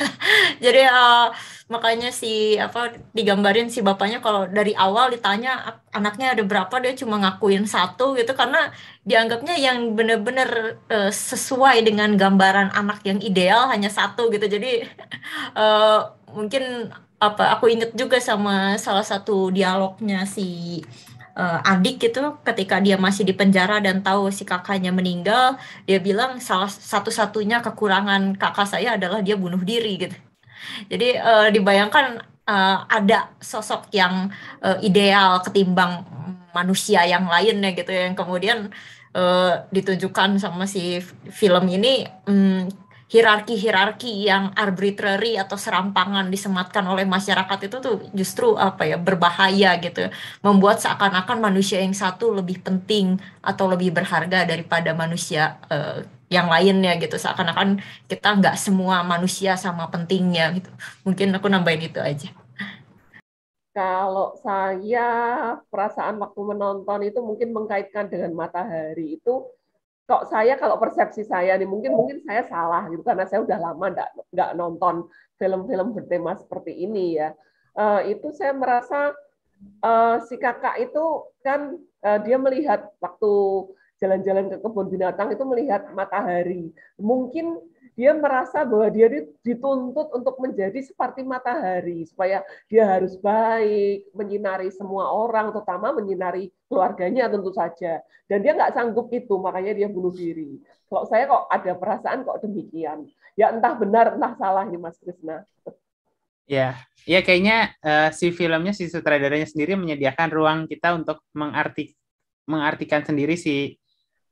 jadi uh, makanya si apa digambarin si bapaknya kalau dari awal ditanya anaknya ada berapa dia cuma ngakuin satu gitu karena dianggapnya yang benar-benar uh, eh, sesuai dengan gambaran anak yang ideal hanya satu gitu jadi uh, mungkin apa aku inget juga sama salah satu dialognya si uh, adik gitu ketika dia masih di penjara dan tahu si kakaknya meninggal dia bilang salah satu-satunya kekurangan kakak saya adalah dia bunuh diri gitu jadi uh, dibayangkan uh, ada sosok yang uh, ideal ketimbang manusia yang lainnya gitu ya, yang kemudian uh, ditunjukkan sama si film ini um, hierarki-hierarki yang arbitrary atau serampangan disematkan oleh masyarakat itu tuh justru apa ya berbahaya gitu membuat seakan-akan manusia yang satu lebih penting atau lebih berharga daripada manusia uh, yang lainnya gitu seakan-akan kita nggak semua manusia sama pentingnya gitu mungkin aku nambahin itu aja kalau saya perasaan waktu menonton itu mungkin mengkaitkan dengan matahari itu kok saya kalau persepsi saya nih mungkin mungkin saya salah gitu karena saya udah lama nggak nggak nonton film-film bertema seperti ini ya uh, itu saya merasa uh, si kakak itu kan uh, dia melihat waktu jalan-jalan ke kebun binatang itu melihat matahari. Mungkin dia merasa bahwa dia dituntut untuk menjadi seperti matahari supaya dia harus baik menyinari semua orang terutama menyinari keluarganya tentu saja dan dia nggak sanggup itu makanya dia bunuh diri kalau saya kok ada perasaan kok demikian ya entah benar entah salah nih Mas Krisna ya ya kayaknya uh, si filmnya si sutradaranya sendiri menyediakan ruang kita untuk mengartik mengartikan sendiri si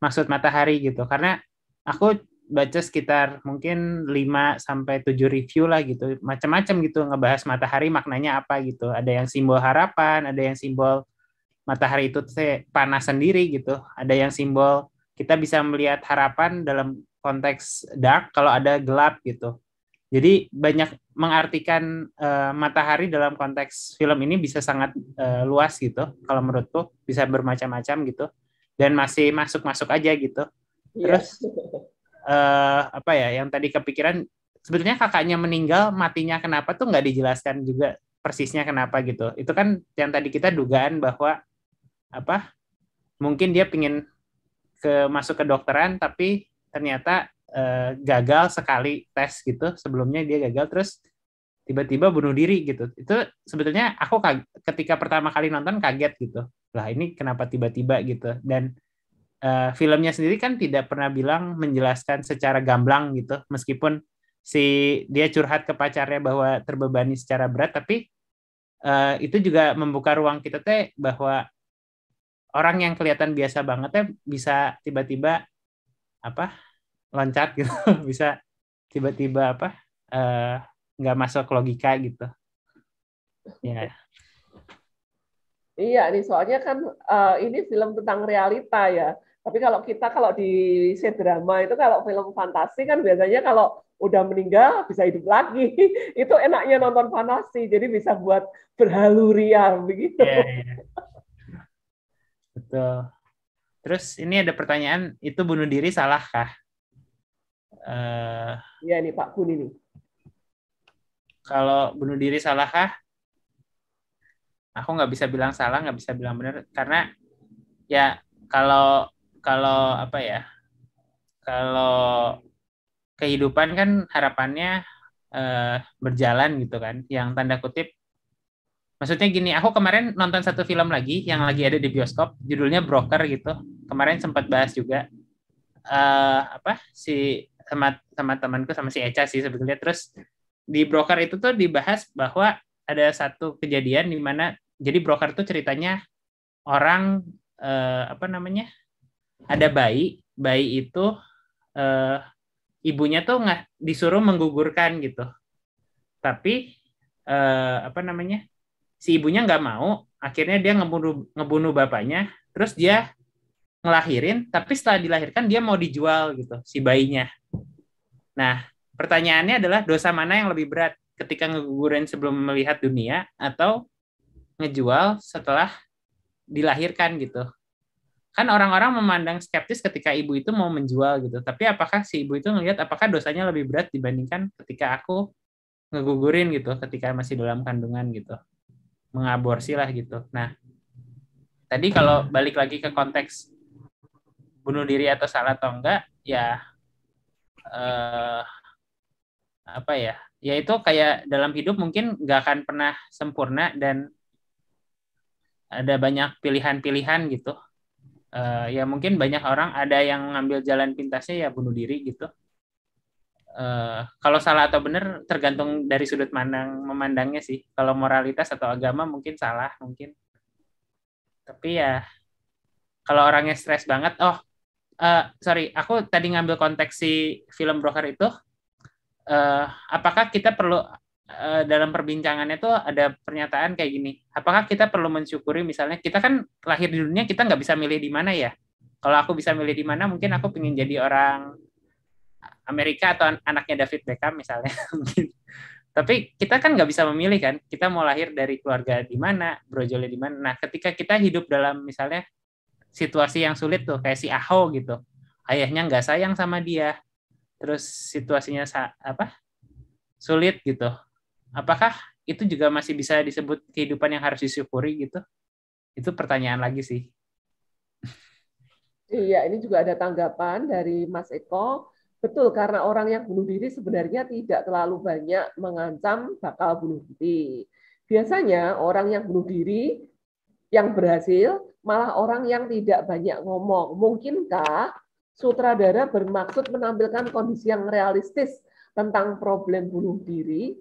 maksud matahari gitu karena aku baca sekitar mungkin 5 sampai 7 review lah gitu. Macam-macam gitu ngebahas matahari maknanya apa gitu. Ada yang simbol harapan, ada yang simbol matahari itu panas sendiri gitu. Ada yang simbol kita bisa melihat harapan dalam konteks dark kalau ada gelap gitu. Jadi banyak mengartikan uh, matahari dalam konteks film ini bisa sangat uh, luas gitu kalau menurutku bisa bermacam-macam gitu dan masih masuk-masuk aja gitu. Iya. Terus yeah. uh, apa ya yang tadi kepikiran sebetulnya kakaknya meninggal matinya kenapa tuh nggak dijelaskan juga persisnya kenapa gitu. Itu kan yang tadi kita dugaan bahwa apa mungkin dia pingin ke masuk ke dokteran tapi ternyata uh, gagal sekali tes gitu sebelumnya dia gagal terus tiba-tiba bunuh diri gitu itu sebetulnya aku ketika pertama kali nonton kaget gitu lah ini kenapa tiba-tiba gitu dan uh, filmnya sendiri kan tidak pernah bilang menjelaskan secara gamblang gitu meskipun si dia curhat ke pacarnya bahwa terbebani secara berat tapi uh, itu juga membuka ruang kita teh bahwa orang yang kelihatan biasa banget teh bisa tiba-tiba apa loncat gitu bisa tiba-tiba apa uh, nggak masuk logika gitu Iya. yeah. iya nih soalnya kan uh, ini film tentang realita ya tapi kalau kita kalau di drama itu kalau film fantasi kan biasanya kalau udah meninggal bisa hidup lagi itu enaknya nonton fantasi jadi bisa buat berhalurian begitu yeah, yeah. betul terus ini ada pertanyaan itu bunuh diri salahkah eh, Iya uh, nih Pak Kun ini kalau bunuh diri salah kah? Aku nggak bisa bilang salah, nggak bisa bilang benar karena ya kalau kalau apa ya? Kalau kehidupan kan harapannya eh, berjalan gitu kan. Yang tanda kutip Maksudnya gini, aku kemarin nonton satu film lagi yang lagi ada di bioskop, judulnya Broker gitu. Kemarin sempat bahas juga eh, apa si sama sama temanku sama si Eca sih sebetulnya. Terus di broker itu tuh dibahas bahwa ada satu kejadian di mana jadi broker tuh ceritanya orang eh, apa namanya ada bayi bayi itu eh, ibunya tuh nggak disuruh menggugurkan gitu tapi eh, apa namanya si ibunya nggak mau akhirnya dia ngebunuh ngebunuh bapaknya terus dia ngelahirin tapi setelah dilahirkan dia mau dijual gitu si bayinya nah Pertanyaannya adalah dosa mana yang lebih berat ketika ngegugurin sebelum melihat dunia atau ngejual setelah dilahirkan gitu. Kan orang-orang memandang skeptis ketika ibu itu mau menjual gitu. Tapi apakah si ibu itu ngelihat apakah dosanya lebih berat dibandingkan ketika aku ngegugurin gitu ketika masih dalam kandungan gitu. Mengaborsi lah gitu. Nah, tadi kalau balik lagi ke konteks bunuh diri atau salah atau enggak, ya eh, apa ya yaitu kayak dalam hidup mungkin nggak akan pernah sempurna dan ada banyak pilihan-pilihan gitu uh, ya mungkin banyak orang ada yang ngambil jalan pintasnya ya bunuh diri gitu uh, kalau salah atau benar tergantung dari sudut pandang memandangnya sih kalau moralitas atau agama mungkin salah mungkin tapi ya kalau orangnya stres banget oh uh, sorry aku tadi ngambil konteks si film broker itu uh, apakah kita perlu uh, dalam perbincangannya itu ada pernyataan kayak gini apakah kita perlu mensyukuri misalnya kita kan lahir di dunia kita nggak bisa milih di mana ya kalau aku bisa milih di mana mungkin aku pengen jadi orang Amerika atau an anaknya David Beckham misalnya tapi kita kan nggak bisa memilih kan kita mau lahir dari keluarga di mana brojolnya di mana nah ketika kita hidup dalam misalnya situasi yang sulit tuh kayak si Aho gitu ayahnya nggak sayang sama dia terus situasinya apa sulit gitu. Apakah itu juga masih bisa disebut kehidupan yang harus disyukuri gitu? Itu pertanyaan lagi sih. Iya, ini juga ada tanggapan dari Mas Eko. Betul, karena orang yang bunuh diri sebenarnya tidak terlalu banyak mengancam bakal bunuh diri. Biasanya orang yang bunuh diri yang berhasil malah orang yang tidak banyak ngomong. Mungkinkah sutradara bermaksud menampilkan kondisi yang realistis tentang problem bunuh diri.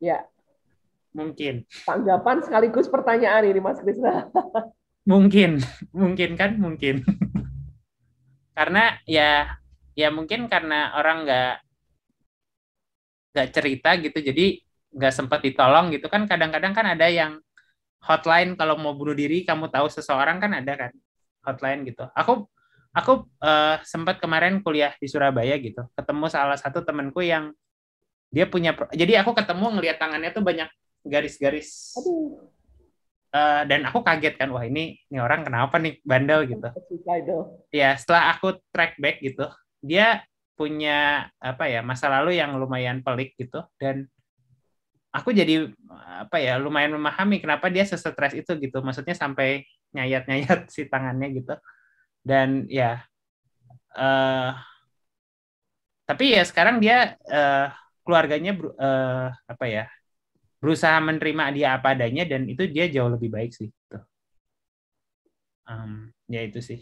Ya. Mungkin. Tanggapan sekaligus pertanyaan ini Mas Krisna. mungkin, mungkin kan mungkin. karena ya ya mungkin karena orang nggak nggak cerita gitu jadi nggak sempat ditolong gitu kan kadang-kadang kan ada yang hotline kalau mau bunuh diri kamu tahu seseorang kan ada kan hotline gitu aku aku uh, eh, sempat kemarin kuliah di Surabaya gitu ketemu salah satu temanku yang dia punya jadi aku ketemu ngelihat tangannya tuh banyak garis-garis uh, dan aku kaget kan wah ini ini orang kenapa nih bandel gitu ya setelah aku track back gitu dia punya apa ya masa lalu yang lumayan pelik gitu dan aku jadi apa ya lumayan memahami kenapa dia sesetres itu gitu maksudnya sampai nyayat-nyayat si tangannya gitu dan ya uh, tapi ya sekarang dia uh, keluarganya uh, apa ya berusaha menerima dia apa adanya dan itu dia jauh lebih baik sih tuh gitu. um, ya itu sih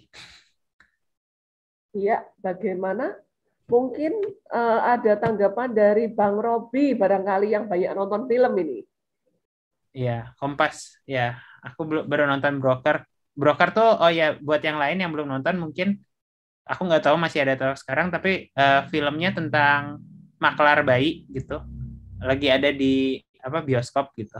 Iya, bagaimana? Mungkin uh, ada tanggapan dari Bang Robi barangkali yang banyak nonton film ini. Iya, Kompas. Ya, aku baru nonton Broker broker tuh oh ya buat yang lain yang belum nonton mungkin aku nggak tahu masih ada atau sekarang tapi uh, filmnya tentang maklar bayi gitu lagi ada di apa bioskop gitu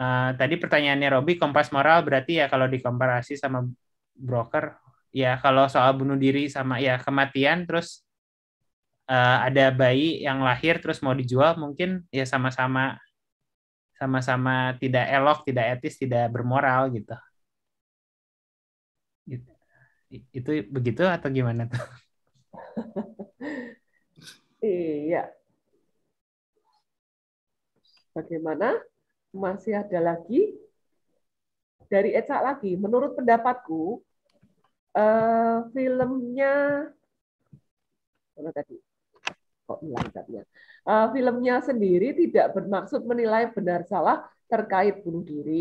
uh, tadi pertanyaannya Robi kompas moral berarti ya kalau dikomparasi sama broker ya kalau soal bunuh diri sama ya kematian terus uh, ada bayi yang lahir terus mau dijual mungkin ya sama-sama sama-sama tidak elok, tidak etis, tidak bermoral gitu itu begitu atau gimana tuh? iya. Bagaimana? Masih ada lagi? Dari Eca lagi, menurut pendapatku, uh, filmnya, mana tadi? Kok hilang tadinya? Uh, eh, filmnya sendiri tidak bermaksud menilai benar salah terkait bunuh diri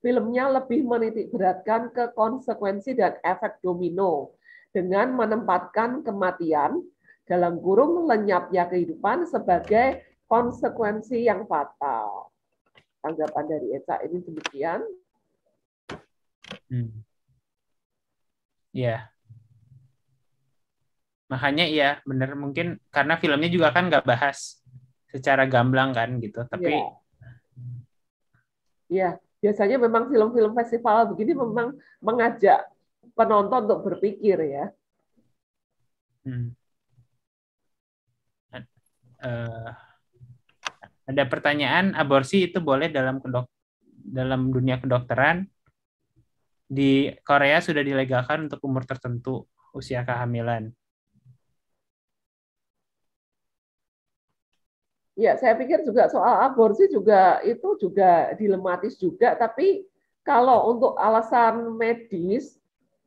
filmnya lebih menitik beratkan ke konsekuensi dan efek domino dengan menempatkan kematian dalam kurung lenyapnya kehidupan sebagai konsekuensi yang fatal. Tanggapan dari Eca ini demikian. Hmm. Ya. Makanya ya, benar mungkin karena filmnya juga kan nggak bahas secara gamblang kan gitu, tapi Iya. Ya biasanya memang film-film festival begini memang mengajak penonton untuk berpikir ya. Hmm. Uh, ada pertanyaan aborsi itu boleh dalam kedok dalam dunia kedokteran di Korea sudah dilegalkan untuk umur tertentu usia kehamilan. ya saya pikir juga soal aborsi juga itu juga dilematis juga tapi kalau untuk alasan medis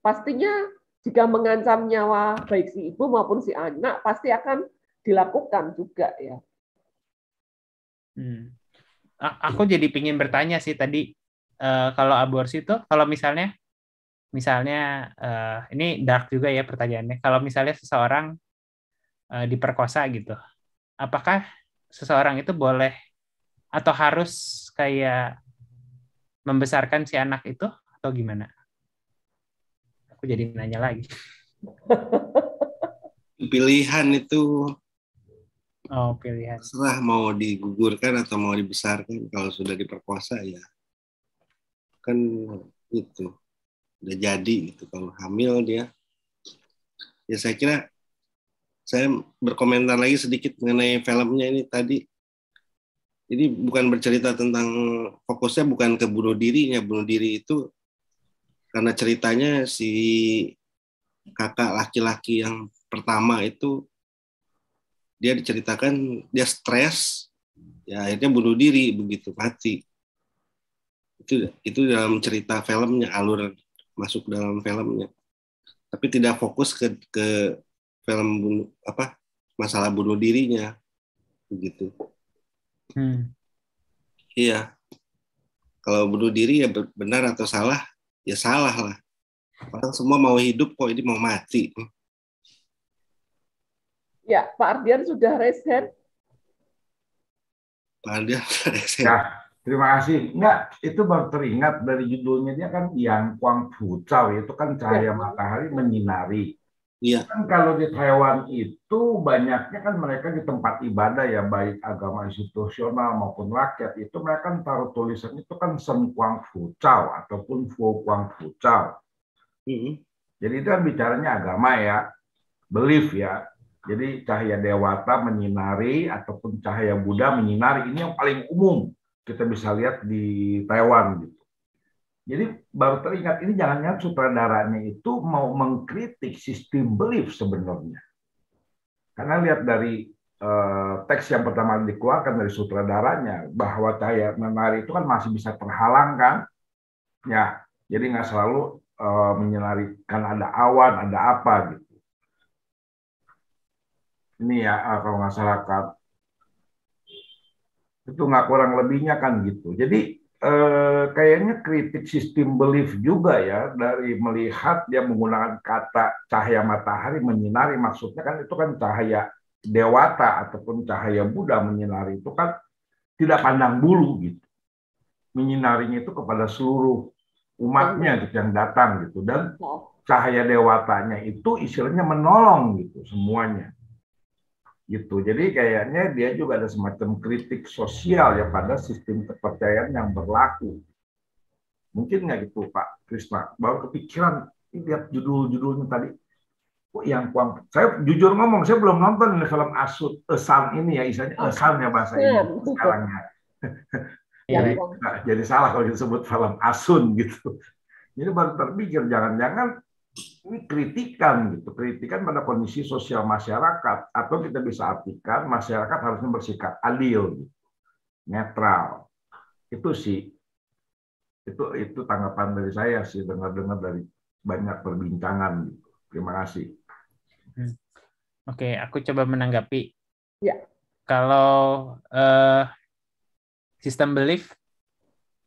pastinya jika mengancam nyawa baik si ibu maupun si anak pasti akan dilakukan juga ya. Hmm. Aku jadi ingin bertanya sih tadi uh, kalau aborsi itu kalau misalnya misalnya uh, ini dark juga ya pertanyaannya kalau misalnya seseorang uh, diperkosa gitu apakah seseorang itu boleh atau harus kayak membesarkan si anak itu atau gimana? Aku jadi nanya lagi. Pilihan itu Oh, pilihan. Setelah mau digugurkan atau mau dibesarkan kalau sudah diperkosa ya. Kan itu udah jadi itu kalau hamil dia. Ya saya kira saya berkomentar lagi sedikit mengenai filmnya ini tadi. Jadi bukan bercerita tentang fokusnya bukan ke bunuh dirinya, bunuh diri itu karena ceritanya si kakak laki-laki yang pertama itu dia diceritakan dia stres, ya akhirnya bunuh diri begitu mati. Itu itu dalam cerita filmnya alur masuk dalam filmnya. Tapi tidak fokus ke ke film bunuh, apa masalah bunuh dirinya begitu. Hmm. Iya. Kalau bunuh diri ya benar atau salah ya salah lah. Orang semua mau hidup kok ini mau mati. Ya, Pak Ardian sudah resen Pak Ardian raise ya, terima kasih. Enggak, itu baru teringat dari judulnya dia kan yang Kuang Pucau itu kan cahaya ya. matahari menyinari. Iya. Kan kalau di Taiwan itu banyaknya kan mereka di tempat ibadah ya baik agama institusional maupun rakyat itu mereka kan taruh tulisan itu kan sen kuang fu cao ataupun fu kuang fu cao. Mm-hmm. Jadi itu kan bicaranya agama ya, belief ya. Jadi cahaya dewata menyinari ataupun cahaya Buddha menyinari ini yang paling umum kita bisa lihat di Taiwan gitu. Jadi baru teringat ini jangan-jangan sutradaranya itu mau mengkritik sistem belief sebenarnya. Karena lihat dari eh, teks yang pertama dikeluarkan dari sutradaranya bahwa cahaya menari itu kan masih bisa terhalang kan, ya. Jadi nggak selalu eh, Karena ada awan, ada apa gitu. Ini ya eh, kalau masyarakat Itu nggak kurang lebihnya kan gitu. Jadi eh, kayaknya kritik sistem belief juga ya dari melihat dia menggunakan kata cahaya matahari menyinari maksudnya kan itu kan cahaya dewata ataupun cahaya Buddha menyinari itu kan tidak pandang bulu gitu menyinarinya itu kepada seluruh umatnya gitu yang datang gitu dan oh. cahaya dewatanya itu istilahnya menolong gitu semuanya gitu. Jadi kayaknya dia juga ada semacam kritik sosial ya pada sistem kepercayaan yang berlaku. Mungkin nggak gitu Pak Krisna? baru kepikiran lihat judul-judulnya tadi. kok yang kuang, saya jujur ngomong saya belum nonton film Asut Esam ini ya, isanya oh, Esam ya bahasa ya, ini sekarangnya. jadi, ya. jadi salah kalau disebut film Asun gitu. ini baru terpikir jangan-jangan ini kritikan gitu, kritikan pada kondisi sosial masyarakat atau kita bisa artikan masyarakat harusnya bersikap adil, gitu, netral. Itu sih itu itu tanggapan dari saya sih dengar-dengar dari banyak perbincangan gitu. Terima kasih. Hmm. Oke, aku coba menanggapi. Ya. Kalau uh, sistem belief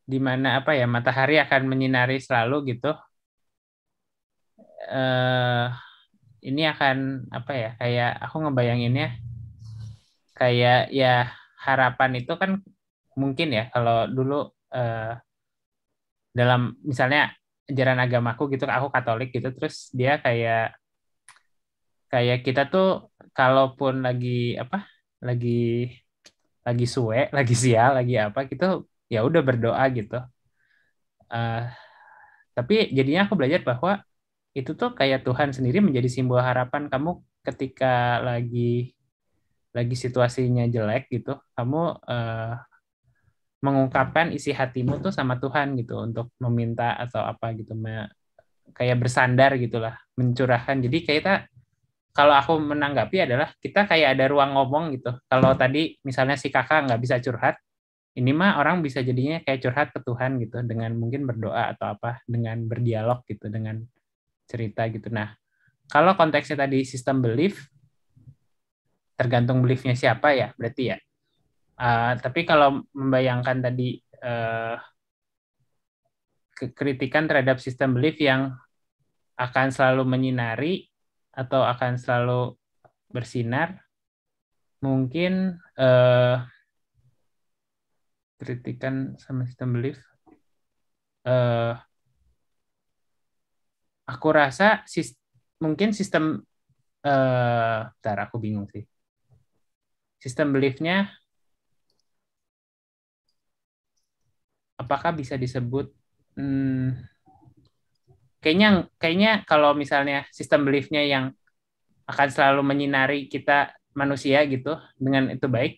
di mana apa ya matahari akan menyinari selalu gitu uh, ini akan apa ya kayak aku ngebayanginnya kayak ya harapan itu kan mungkin ya kalau dulu uh, dalam misalnya ajaran agamaku gitu aku Katolik gitu terus dia kayak kayak kita tuh kalaupun lagi apa lagi lagi suwe lagi sial lagi apa gitu ya udah berdoa gitu uh, tapi jadinya aku belajar bahwa itu tuh kayak Tuhan sendiri menjadi simbol harapan kamu ketika lagi lagi situasinya jelek gitu kamu uh, mengungkapkan isi hatimu tuh sama Tuhan gitu untuk meminta atau apa gitu me, kayak bersandar gitulah mencurahkan jadi kayak kita kalau aku menanggapi adalah kita kayak ada ruang ngomong gitu kalau tadi misalnya si kakak nggak bisa curhat ini mah orang bisa jadinya kayak curhat ke Tuhan gitu dengan mungkin berdoa atau apa dengan berdialog gitu dengan cerita gitu. Nah, kalau konteksnya tadi sistem belief, tergantung beliefnya siapa ya, berarti ya. Uh, tapi kalau membayangkan tadi uh, kritikan terhadap sistem belief yang akan selalu menyinari atau akan selalu bersinar, mungkin uh, kritikan sama sistem belief uh, aku rasa sis, mungkin sistem eh uh, bentar aku bingung sih. Sistem beliefnya apakah bisa disebut hmm, kayaknya kayaknya kalau misalnya sistem beliefnya yang akan selalu menyinari kita manusia gitu dengan itu baik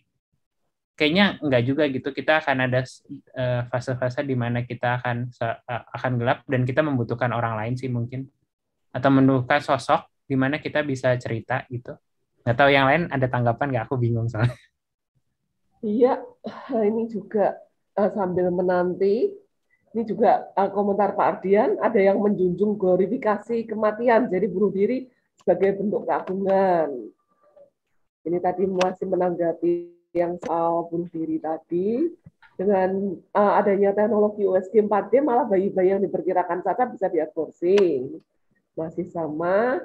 kayaknya enggak juga gitu kita akan ada eh, fase-fase uh, di mana kita akan uh, akan gelap dan kita membutuhkan orang lain sih mungkin atau menemukan sosok di mana kita bisa cerita gitu nggak tahu yang lain ada tanggapan nggak aku bingung soalnya iya eh, ini juga uh, sambil menanti ini juga uh, komentar Pak Ardian ada yang menjunjung glorifikasi kematian jadi bunuh diri sebagai bentuk keagungan ini tadi masih menanggapi yang soal bunuh diri tadi dengan uh, adanya teknologi USG 4D malah bayi-bayi yang diperkirakan cacat bisa diaborsi. Masih sama.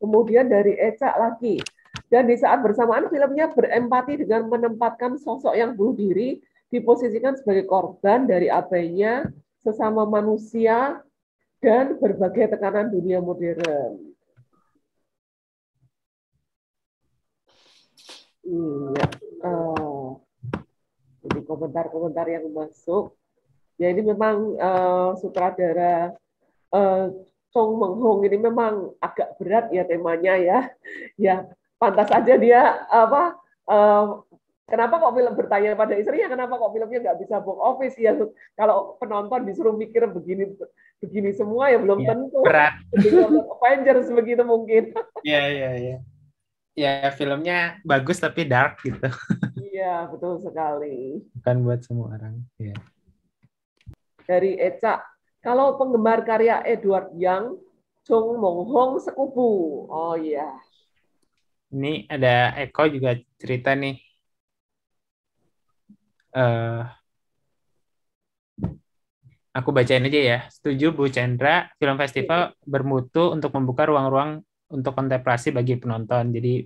Kemudian dari Eca lagi. Dan di saat bersamaan filmnya berempati dengan menempatkan sosok yang bunuh diri diposisikan sebagai korban dari abainya sesama manusia dan berbagai tekanan dunia modern. Iya. Oh. Jadi komentar-komentar yang masuk. Ya ini memang uh, sutradara uh, Chong Meng Hong ini memang agak berat ya temanya ya. Ya pantas aja dia apa uh, Kenapa kok film bertanya pada istrinya, kenapa kok filmnya nggak bisa box office ya? Kalau penonton disuruh mikir begini begini semua ya belum ya, tentu. Berat. Avengers begitu mungkin. Iya, iya, iya ya filmnya bagus tapi dark gitu. Iya, betul sekali. Bukan buat semua orang. Ya. Dari Eca, kalau penggemar karya Edward Yang, Chung Mong Hong Sekubu. Oh iya. Ini ada Eko juga cerita nih. Uh, aku bacain aja ya. Setuju Bu Chandra, film festival iya. bermutu untuk membuka ruang-ruang untuk kontemplasi bagi penonton. Jadi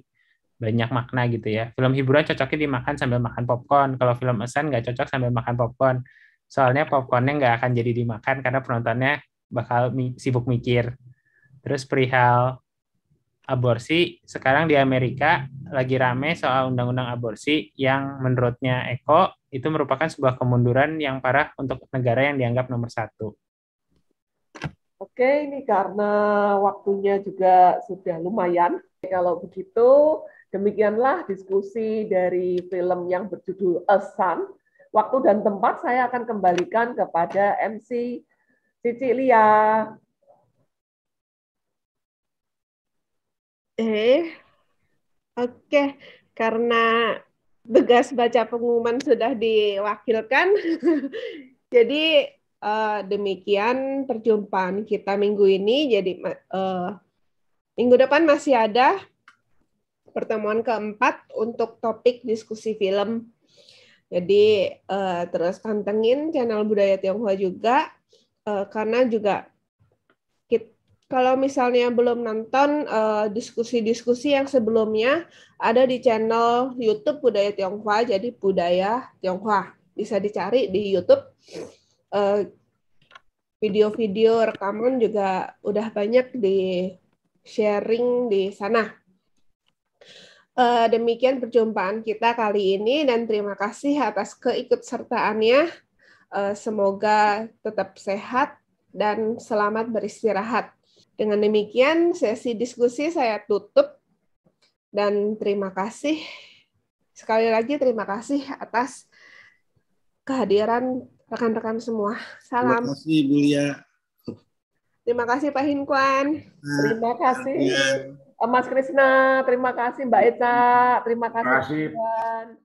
banyak makna gitu ya. Film hiburan cocoknya dimakan sambil makan popcorn. Kalau film esen nggak cocok sambil makan popcorn. Soalnya popcornnya nggak akan jadi dimakan karena penontonnya bakal mi sibuk mikir. Terus perihal aborsi, sekarang di Amerika lagi rame soal undang-undang aborsi yang menurutnya Eko itu merupakan sebuah kemunduran yang parah untuk negara yang dianggap nomor satu. Oke, ini karena waktunya juga sudah lumayan. Kalau begitu, demikianlah diskusi dari film yang berjudul A Sun. Waktu dan tempat saya akan kembalikan kepada MC Cicilia. Eh, oke. Karena tugas baca pengumuman sudah diwakilkan, jadi uh, demikian perjumpaan kita minggu ini. Jadi uh, minggu depan masih ada pertemuan keempat untuk topik diskusi film. Jadi uh, terus pantengin channel Budaya Tionghoa juga uh, karena juga kita, kalau misalnya belum nonton diskusi-diskusi uh, yang sebelumnya ada di channel YouTube Budaya Tionghoa, jadi Budaya Tionghoa bisa dicari di YouTube Eh, video-video rekaman juga udah banyak di sharing di sana. Eh, demikian perjumpaan kita kali ini dan terima kasih atas keikutsertaannya. Eh, semoga tetap sehat dan selamat beristirahat. Dengan demikian sesi diskusi saya tutup dan terima kasih sekali lagi terima kasih atas kehadiran rekan-rekan semua. Salam. Terima kasih Bu Lia. Terima kasih Pak Hinkuan. Nah, terima kasih iya. Mas Krisna. Terima kasih Mbak Eca. Terima kasih. Terima kasih.